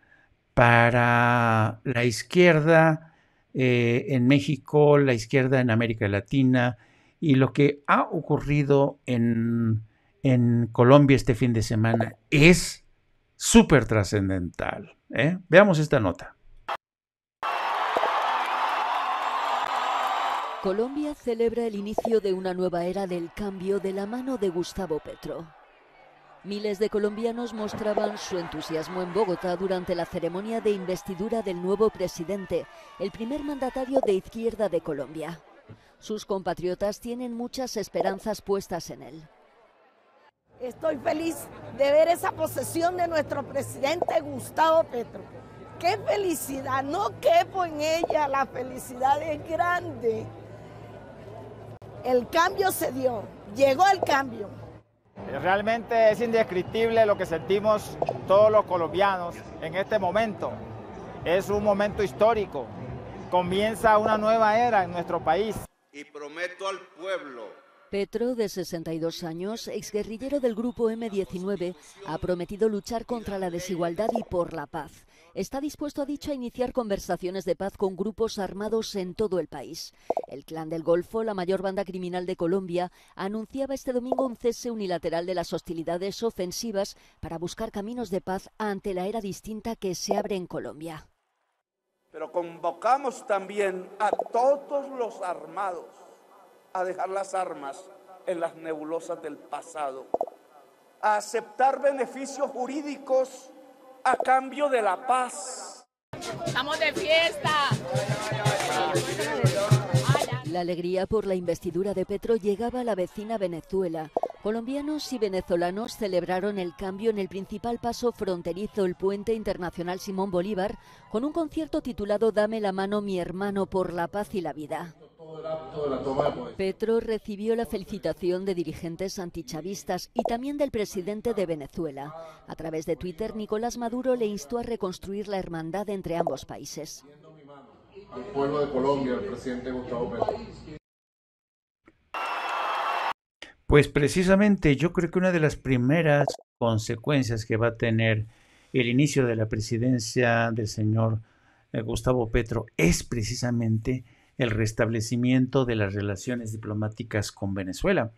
para la izquierda eh, en México, la izquierda en América Latina y lo que ha ocurrido en, Colombia este fin de semana es súper trascendental. ¿eh? Veamos esta nota. Colombia celebra el inicio de una nueva era del cambio de la mano de Gustavo Petro. Miles de colombianos mostraban su entusiasmo en Bogotá durante la ceremonia de investidura del nuevo presidente, el primer mandatario de izquierda de Colombia. Sus compatriotas tienen muchas esperanzas puestas en él. Estoy feliz de ver esa posesión de nuestro presidente Gustavo Petro. ¡Qué felicidad! No quepo en ella, la felicidad es grande. El cambio se dio, llegó el cambio. Eh, realmente es indescriptible lo que sentimos todos los colombianos en este momento. Es un momento histórico. Comienza una nueva era en nuestro país. Y prometo al pueblo Petro, de 62 años, exguerrillero del grupo M19, ha prometido luchar contra la desigualdad y por la paz está dispuesto, a dicho, a iniciar conversaciones de paz con grupos armados en todo el país. El Clan del Golfo, la mayor banda criminal de Colombia, anunciaba este domingo un cese unilateral de las hostilidades ofensivas para buscar caminos de paz ante la era distinta que se abre en Colombia. Pero convocamos también a todos los armados a dejar las armas en las nebulosas del pasado, a aceptar beneficios jurídicos a cambio de la paz. Estamos de fiesta. La alegría por la investidura de Petro llegaba a la vecina Venezuela. Colombianos y venezolanos celebraron el cambio en el principal paso fronterizo, el puente internacional Simón Bolívar, con un concierto titulado Dame la mano mi hermano por la paz y la vida. Petro recibió la felicitación de dirigentes antichavistas y también del presidente de Venezuela. A través de Twitter, Nicolás Maduro le instó a reconstruir la hermandad entre ambos países pueblo de Colombia, el presidente Gustavo Petro. Pues precisamente yo creo que una de las primeras consecuencias que va a tener el inicio de la presidencia del señor eh, Gustavo Petro es precisamente el restablecimiento de las relaciones diplomáticas con Venezuela,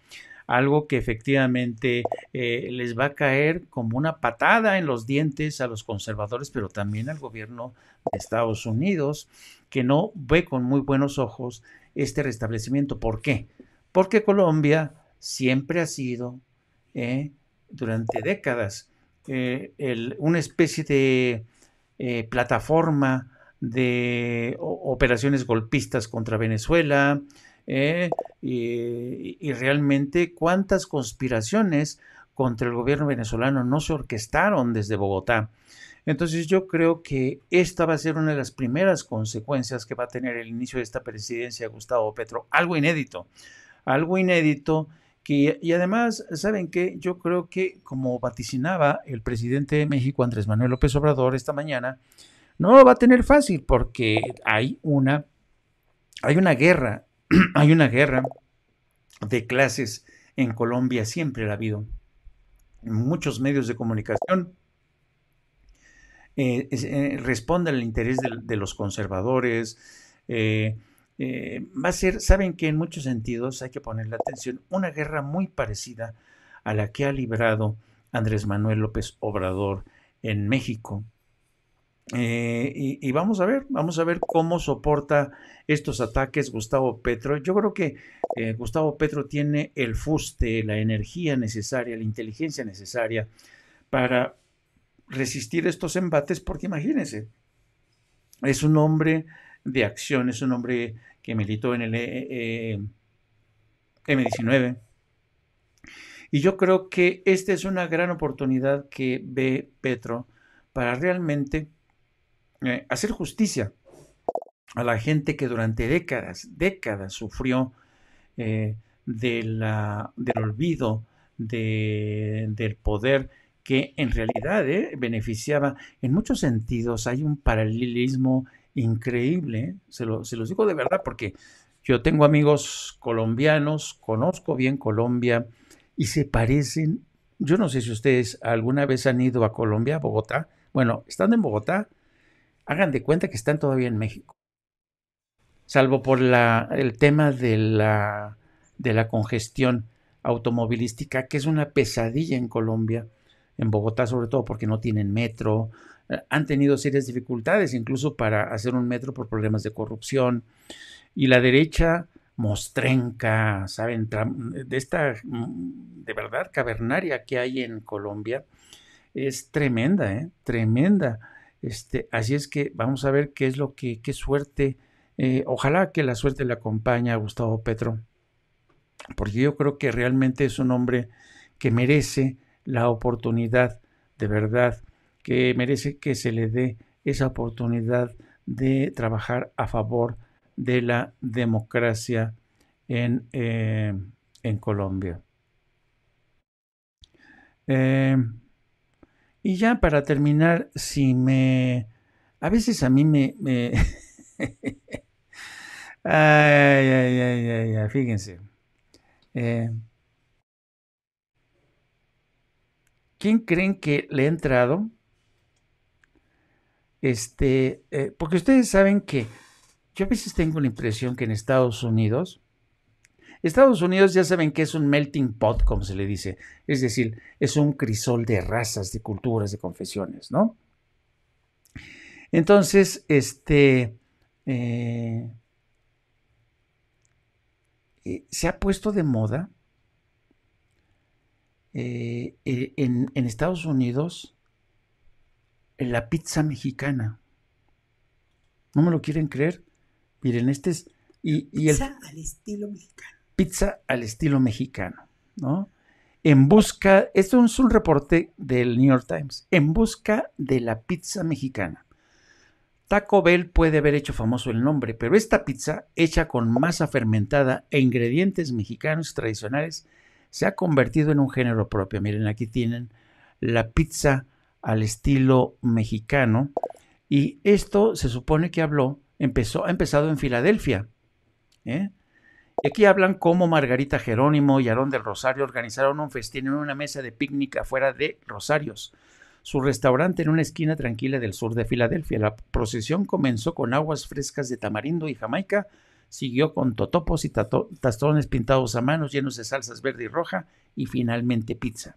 algo que efectivamente eh, les va a caer como una patada en los dientes a los conservadores, pero también al gobierno de Estados Unidos, que no ve con muy buenos ojos este restablecimiento. ¿Por qué? Porque Colombia siempre ha sido, eh, durante décadas, eh, una especie de eh, plataforma de operaciones golpistas contra Venezuela y, realmente cuántas conspiraciones contra el gobierno venezolano no se orquestaron desde Bogotá entonces yo creo que esta va a ser una de las primeras consecuencias que va a tener el inicio de esta presidencia Gustavo Petro. Algo inédito, algo inédito que, y además, ¿saben qué? Yo creo que como vaticinaba el presidente de México, Andrés Manuel López Obrador, esta mañana, no va a tener fácil porque hay una, hay una guerra, hay una guerra de clases en Colombia, siempre la ha habido. Muchos medios de comunicación eh, eh, responde al interés de, los conservadores. Eh, va a ser, saben que en muchos sentidos hay que ponerle atención, una guerra muy parecida a la que ha librado Andrés Manuel López Obrador en México. y, vamos a ver, vamos a ver cómo soporta estos ataques Gustavo Petro. Yo creo que Gustavo Petro tiene el fuste, la energía necesaria, la inteligencia necesaria para resistir estos embates porque imagínense, es un hombre de acción, es un hombre que militó en el e, e, e, M19. Y yo creo que esta es una gran oportunidad que ve Petro para realmente eh, hacer justicia a la gente que durante décadas, décadas sufrió eh, de la, del olvido, del poder que en realidad eh, beneficiaba en muchos sentidos. Hay un paralelismo increíble, ¿eh? se, los digo de verdad porque yo tengo amigos colombianos, conozco bien Colombia y se parecen. Yo no sé si ustedes alguna vez han ido a Colombia, a Bogotá. Bueno, estando en Bogotá, hagan de cuenta que están todavía en México. Salvo por la, el tema de la, de la congestión automovilística, que es una pesadilla en Colombia en Bogotá sobre todo porque no tienen metro, eh, han tenido serias dificultades incluso para hacer un metro por problemas de corrupción. Y la derecha mostrenca, ¿saben? De esta, mm, de verdad, cavernaria que hay en Colombia, es tremenda, ¿eh? Tremenda. Este, así es que vamos a ver qué es lo que, qué suerte, eh, ojalá que la suerte le acompañe a Gustavo Petro, porque yo creo que realmente es un hombre que merece la oportunidad de verdad que merece que se le dé esa oportunidad de trabajar a favor de la democracia en, eh, en Colombia. Em, y ya para terminar, si me... A veces a mí me... ay, fíjense. Eh, quién creen que le ha entrado? Este, eh, porque ustedes saben que yo a veces tengo la impresión que en Estados Unidos, Estados Unidos ya saben que es un melting pot, como se le dice, es decir, es un crisol de razas, de culturas, de confesiones, ¿no? Entonces, este, eh, eh, se ha puesto de moda eh, eh, en, Estados Unidos la pizza mexicana. ¿No me lo quieren creer? Miren, este es... Y, pizza al estilo mexicano. Pizza al estilo mexicano, ¿no? En busca, esto es un reporte del New York Times, en busca de la pizza mexicana. Taco Bell puede haber hecho famoso el nombre, pero esta pizza, hecha con masa fermentada e ingredientes mexicanos tradicionales, se ha convertido en un género propio. Miren, aquí tienen la pizza al estilo mexicano y esto se supone que habló, empezó, ha empezado en Filadelfia. ¿eh? Y aquí hablan cómo Margarita Jerónimo y Aarón del Rosario organizaron un festín en una mesa de picnic afuera de Rosarios, su restaurante en una esquina tranquila del sur de Filadelfia. La procesión comenzó con aguas frescas de tamarindo y jamaica siguió con totopos y tastones pintados a manos llenos de salsas verde y roja y finalmente pizza.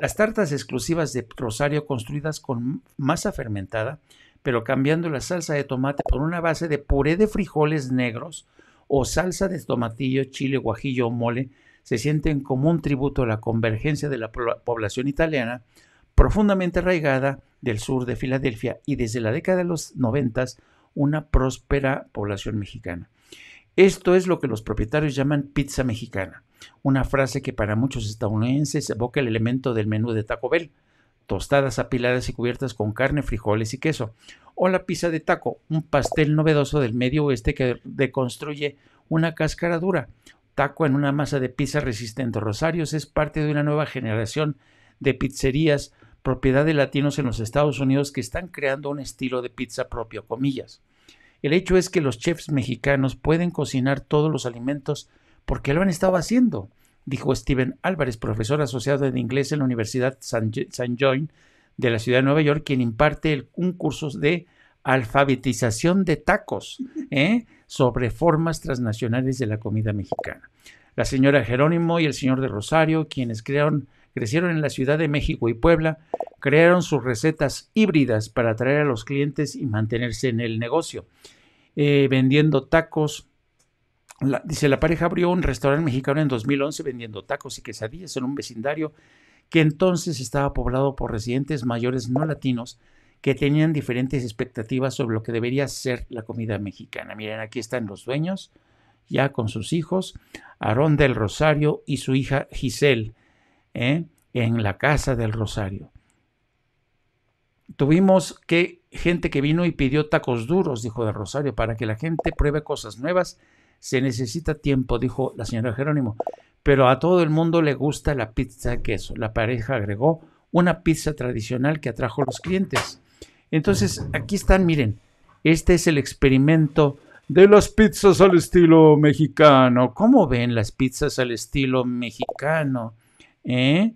Las tartas exclusivas de Rosario construidas con masa fermentada, pero cambiando la salsa de tomate por una base de puré de frijoles negros o salsa de tomatillo, chile, guajillo o mole, se sienten como un tributo a la convergencia de la población italiana profundamente arraigada del sur de Filadelfia y desde la década de los noventas una próspera población mexicana. Esto es lo que los propietarios llaman pizza mexicana, una frase que para muchos estadounidenses evoca el elemento del menú de Taco Bell, tostadas apiladas y cubiertas con carne, frijoles y queso, o la pizza de taco, un pastel novedoso del medio oeste que deconstruye una cáscara dura. Taco en una masa de pizza resistente. Rosarios es parte de una nueva generación de pizzerías propiedad de latinos en los Estados Unidos que están creando un estilo de pizza propio, comillas. El hecho es que los chefs mexicanos pueden cocinar todos los alimentos porque lo han estado haciendo, dijo Steven Álvarez, profesor asociado de inglés en la Universidad St. John de la ciudad de Nueva York, quien imparte un curso de alfabetización de tacos ¿eh? sobre formas transnacionales de la comida mexicana. La señora Jerónimo y el señor de Rosario, quienes crearon crecieron en la Ciudad de México y Puebla, crearon sus recetas híbridas para atraer a los clientes y mantenerse en el negocio, eh, vendiendo tacos. dice, la pareja abrió un restaurante mexicano en 2011 vendiendo tacos y quesadillas en un vecindario que entonces estaba poblado por residentes mayores no latinos que tenían diferentes expectativas sobre lo que debería ser la comida mexicana. Miren, aquí están los dueños, ya con sus hijos, Aarón del Rosario y su hija Giselle, ¿eh? en la Casa del Rosario. Tuvimos que gente que vino y pidió tacos duros, dijo del Rosario, para que la gente pruebe cosas nuevas. Se necesita tiempo, dijo la señora Jerónimo. Pero a todo el mundo le gusta la pizza de queso. La pareja agregó una pizza tradicional que atrajo a los clientes. Entonces, aquí están, miren, este es el experimento de las pizzas al estilo mexicano. ¿Cómo ven las pizzas al estilo mexicano? ¿eh?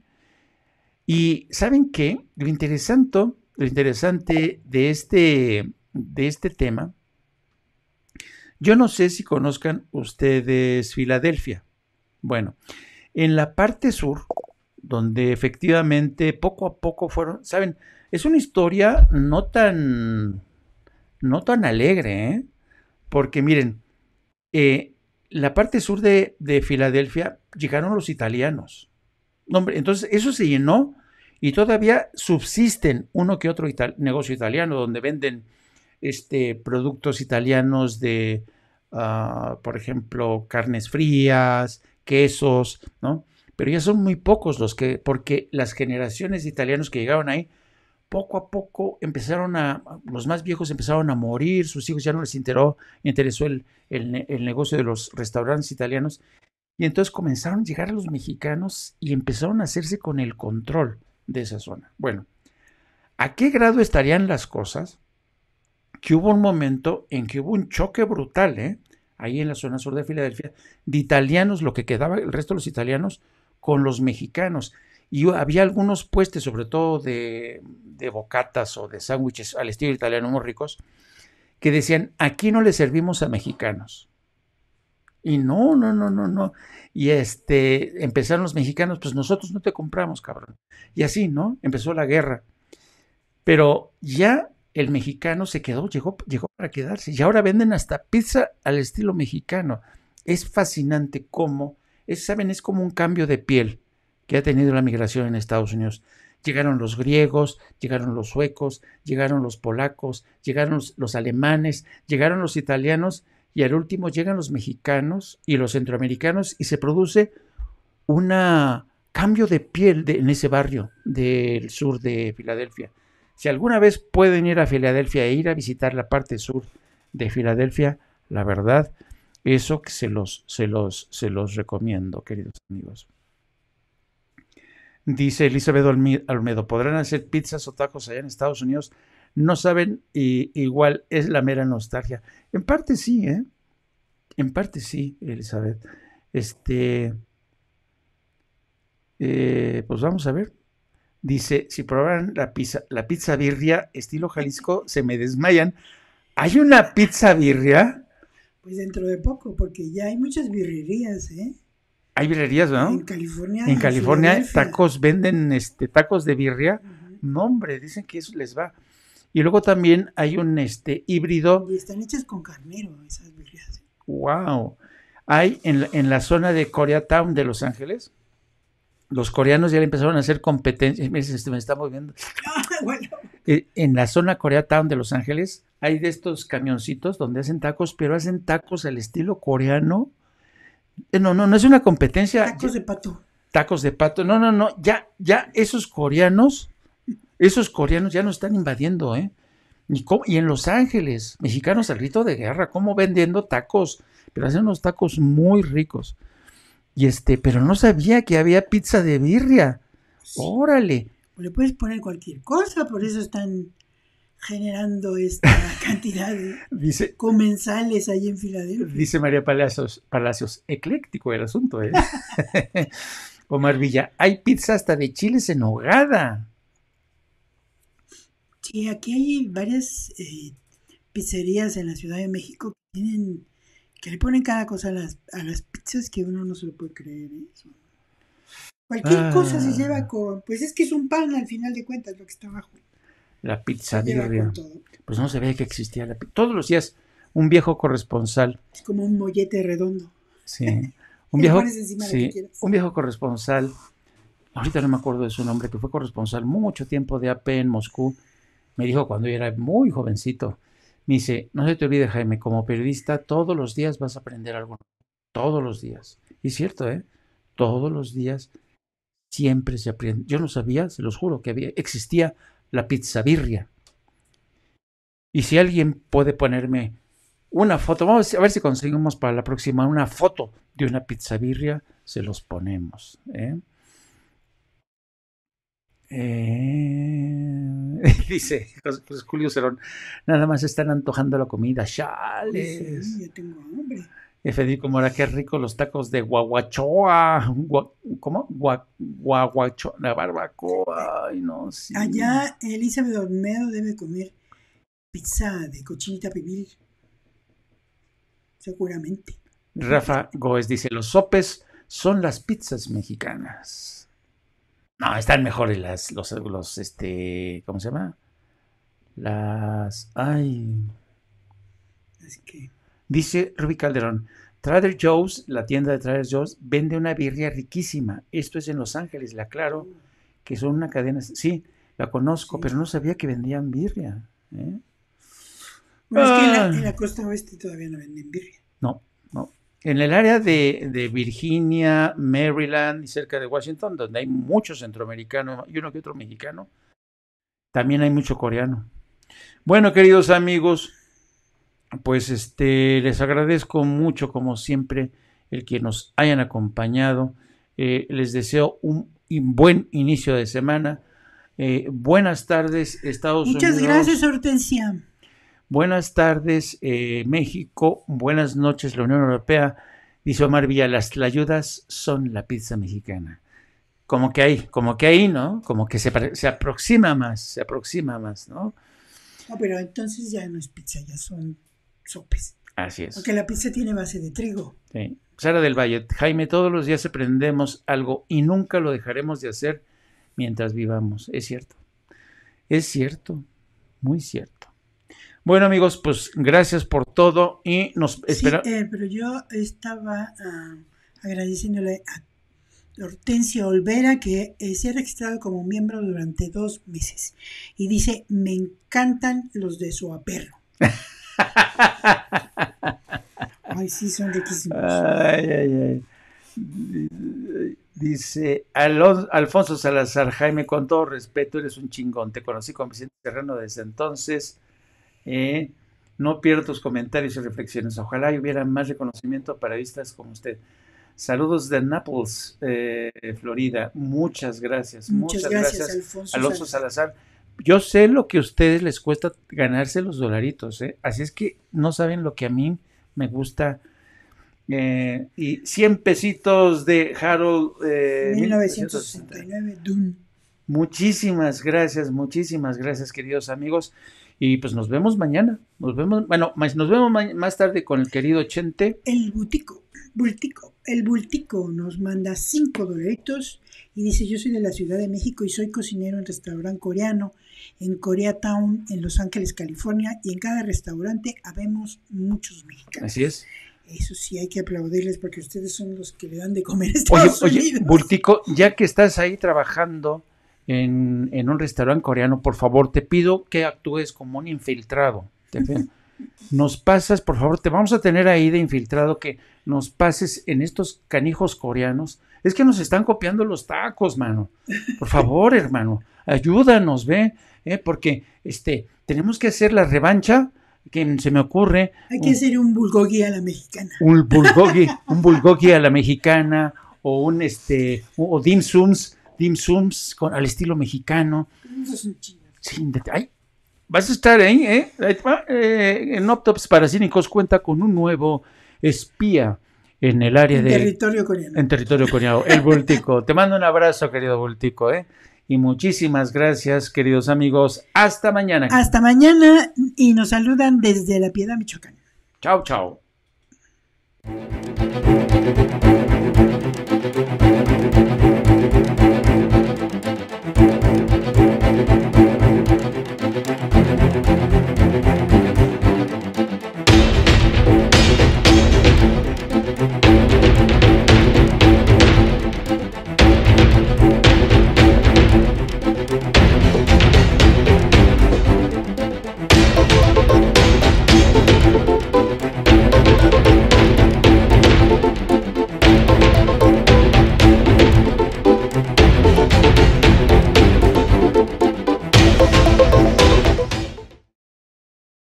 Y ¿saben qué? Lo interesante, lo interesante de este, de este tema, yo no sé si conozcan ustedes Filadelfia. Bueno, en la parte sur, donde efectivamente poco a poco fueron, ¿saben? Es una historia no tan, no tan alegre, ¿eh? Porque miren, eh, la parte sur de, de Filadelfia llegaron los italianos entonces eso se llenó y todavía subsisten uno que otro negocio italiano donde venden este, productos italianos de, ah, por ejemplo, carnes frías, quesos, ¿no? Pero ya son muy pocos los que, porque las generaciones de italianos que llegaron ahí, poco a poco empezaron a, los más viejos empezaron a morir, sus hijos ya no les interesó el, el negocio de los restaurantes italianos y entonces comenzaron a llegar los mexicanos y empezaron a hacerse con el control de esa zona. Bueno, ¿a qué grado estarían las cosas? Que hubo un momento en que hubo un choque brutal, ¿eh? ahí en la zona sur de Filadelfia, de italianos, lo que quedaba, el resto de los italianos, con los mexicanos. Y había algunos puestos, sobre todo de, de bocatas o de sándwiches al estilo italiano muy ricos, que decían, aquí no le servimos a mexicanos. Y no, no, no, no, no. Y este, empezaron los mexicanos, pues nosotros no te compramos, cabrón. Y así, ¿no? Empezó la guerra. Pero ya el mexicano se quedó, llegó, llegó para quedarse. Y ahora venden hasta pizza al estilo mexicano. Es fascinante cómo, saben, es como un cambio de piel que ha tenido la migración en Estados Unidos. Llegaron los griegos, llegaron los suecos, llegaron los polacos, llegaron los alemanes, llegaron los italianos y al último llegan los mexicanos y los centroamericanos y se produce un cambio de piel en ese barrio del sur de Filadelfia. Si alguna vez pueden ir a Filadelfia e ir a visitar la parte sur de Filadelfia, la verdad, eso que se los, se los, se los recomiendo, queridos amigos. Dice Elizabeth Almedo, ¿podrán hacer pizzas o tacos allá en Estados Unidos? no saben y, igual, es la mera nostalgia. En parte sí, ¿eh? En parte sí, Elizabeth. Este, eh, pues vamos a ver. Dice, si probaran la pizza, la pizza birria estilo Jalisco, se me desmayan. ¿Hay una pizza birria? Pues dentro de poco, porque ya hay muchas birrerías, ¿eh? Hay birrerías, ¿no? En California. En California, tacos venden este, tacos de birria. No, hombre, dicen que eso les va. Y luego también hay un este, híbrido. Y están hechas con carnero esas ¡Wow! Hay en la, zona de Koreatown de Los Ángeles, los coreanos ya empezaron a hacer competencias. Me, me está moviendo. Eh, en la zona Koreatown de Los Ángeles hay de estos camioncitos donde hacen tacos, pero hacen tacos al estilo coreano. Eh, no, no, no es una competencia. Tacos de pato. Tacos de pato. No, no, no. Ya, ya esos coreanos esos coreanos ya no están invadiendo, ¿eh? Y, en Los Ángeles, mexicanos al grito de guerra, como vendiendo tacos, pero hacen unos tacos muy ricos. Y este, pero no sabía que había pizza de birria. ¡Órale! Órale. Le puedes poner cualquier cosa, por eso están generando esta cantidad de comensales ahí en Filadelfia. Dice María Palacios, Palacios ecléctico el asunto, ¿eh? Omar Villa, hay pizza hasta de chiles en hogada. Sí, aquí hay varias eh, pizzerías en la Ciudad de México que tienen que le ponen cada cosa a las, a las pizzas que uno no se lo puede creer. ¿eh? Cualquier cosa se lleva ah. con. Pues es que es un pan al final de cuentas lo que está abajo. La pizza, arriba Pues no se ve que existía la pizza. Todos los días un viejo corresponsal. Es como un mollete redondo. Un viejo, sí, un viejo corresponsal. Ahorita no me acuerdo de su nombre, que fue corresponsal mucho tiempo de AP e en Moscú me dijo cuando yo era muy jovencito, me dice, no se te olvide Jaime, como periodista todos los días vas a aprender algo, todos los días. Y es cierto, ¿eh? Todos los días siempre se aprende. Yo no sabía, se los juro, que existía la pizza birria. Y si alguien puede ponerme una foto, vamos a ver si conseguimos para la próxima una foto de una pizza birria, se los ponemos. ¿eh? Eh, dice Julio Cerón, nada más están antojando la comida, chales. yo tengo hambre. Federico Mora, qué rico los tacos de guaguachoa. ¿Cómo? la barbacoa. no, sí. Allá Elizabeth Olmedo debe comer pizza de cochinita pibil. Seguramente. Rafa gómez dice, los sopes son las pizzas mexicanas. No, están mejores las, los, los, este, ¿cómo se llama? Las, ay. Dice Ruby Calderón, Trader Joe's, la tienda de Trader Joe's, vende una birria riquísima. Esto es en Los Ángeles, la aclaro que son una cadena. Sí, la conozco, pero no sabía que vendían birria. ¿eh? es que la, ah. en la costa oeste todavía no venden birria. No, en el área de, Virginia, Maryland y cerca de Washington, donde hay muchos centroamericanos y uno que otro mexicano, también hay mucho coreano. Bueno, queridos amigos, pues este, les agradezco mucho, como siempre, el que nos hayan acompañado. Eh, les deseo un, buen inicio de semana. Eh, buenas tardes, Estados Unidos. Muchas gracias, Hortensia. Buenas tardes, eh, México. Buenas noches, la Unión Europea. Dice Omar Villa, las ayudas son la pizza mexicana. Como que ahí, como que ahí, ¿no? Como que se, aproxima más, se aproxima más, ¿no? No, pero entonces ya no es pizza, ya son sopes. Así es. Porque la pizza tiene base de trigo. Sí. Sara del Valle, Jaime, todos los días aprendemos algo y nunca lo dejaremos de hacer mientras vivamos. Es cierto. Es cierto. Muy cierto. Bueno, amigos, pues gracias por todo y nos esperamos. Sí, eh, pero yo estaba ah, agradeciéndole a Hortensia Olvera que eh, se ha registrado como miembro durante dos meses y dice: Me encantan los de su aperro. ay, sí, son riquísimos. Ay, ay, ay. Dice Alfonso Salazar, Jaime, con todo respeto, eres un chingón. Te conocí con Vicente Terreno desde entonces eh, no pierdo tus comentarios y reflexiones. Ojalá hubiera más reconocimiento para vistas como usted. Saludos de Naples, eh, Florida. Muchas gracias. Muchas, gracias, Alonso Salazar. Yo sé lo que a ustedes les cuesta ganarse los dolaritos, ¿eh? así es que no saben lo que a mí me gusta. y 100 pesitos de Harold. 1969, Muchísimas gracias, muchísimas gracias, queridos amigos. Y pues nos vemos mañana. Nos vemos, bueno, más, nos vemos más tarde con el querido Chente. El butico, bultico, el bultico nos manda cinco doletos y dice, yo soy de la Ciudad de México y soy cocinero en restaurante coreano en Koreatown, en Los Ángeles, California, y en cada restaurante habemos muchos mexicanos. Así es. Eso sí, hay que aplaudirles porque ustedes son los que le dan de comer a Oye, Bultico, ya que estás ahí trabajando, en, un restaurante coreano, por favor, te pido que actúes como un infiltrado. nos pasas, por favor, te vamos a tener ahí de infiltrado que nos pases en estos canijos coreanos. Es que nos están copiando los tacos, mano. Por favor, hermano, ayúdanos, ve, eh, porque este, tenemos que hacer la revancha que se me ocurre. Hay que hacer un bulgogi a la mexicana. Un bulgogi, un bulgogi a la mexicana o un este, o dim sums dim sums al estilo mexicano. vas a estar ahí, ¿eh? eh en Optops para cuenta con un nuevo espía en el área en de... Territorio coreano. En territorio coreano, el Bultico. Te mando un abrazo, querido Bultico, ¿eh? Y muchísimas gracias, queridos amigos. Hasta mañana. Hasta mañana y nos saludan desde La Piedad, michoacana Chao, chao.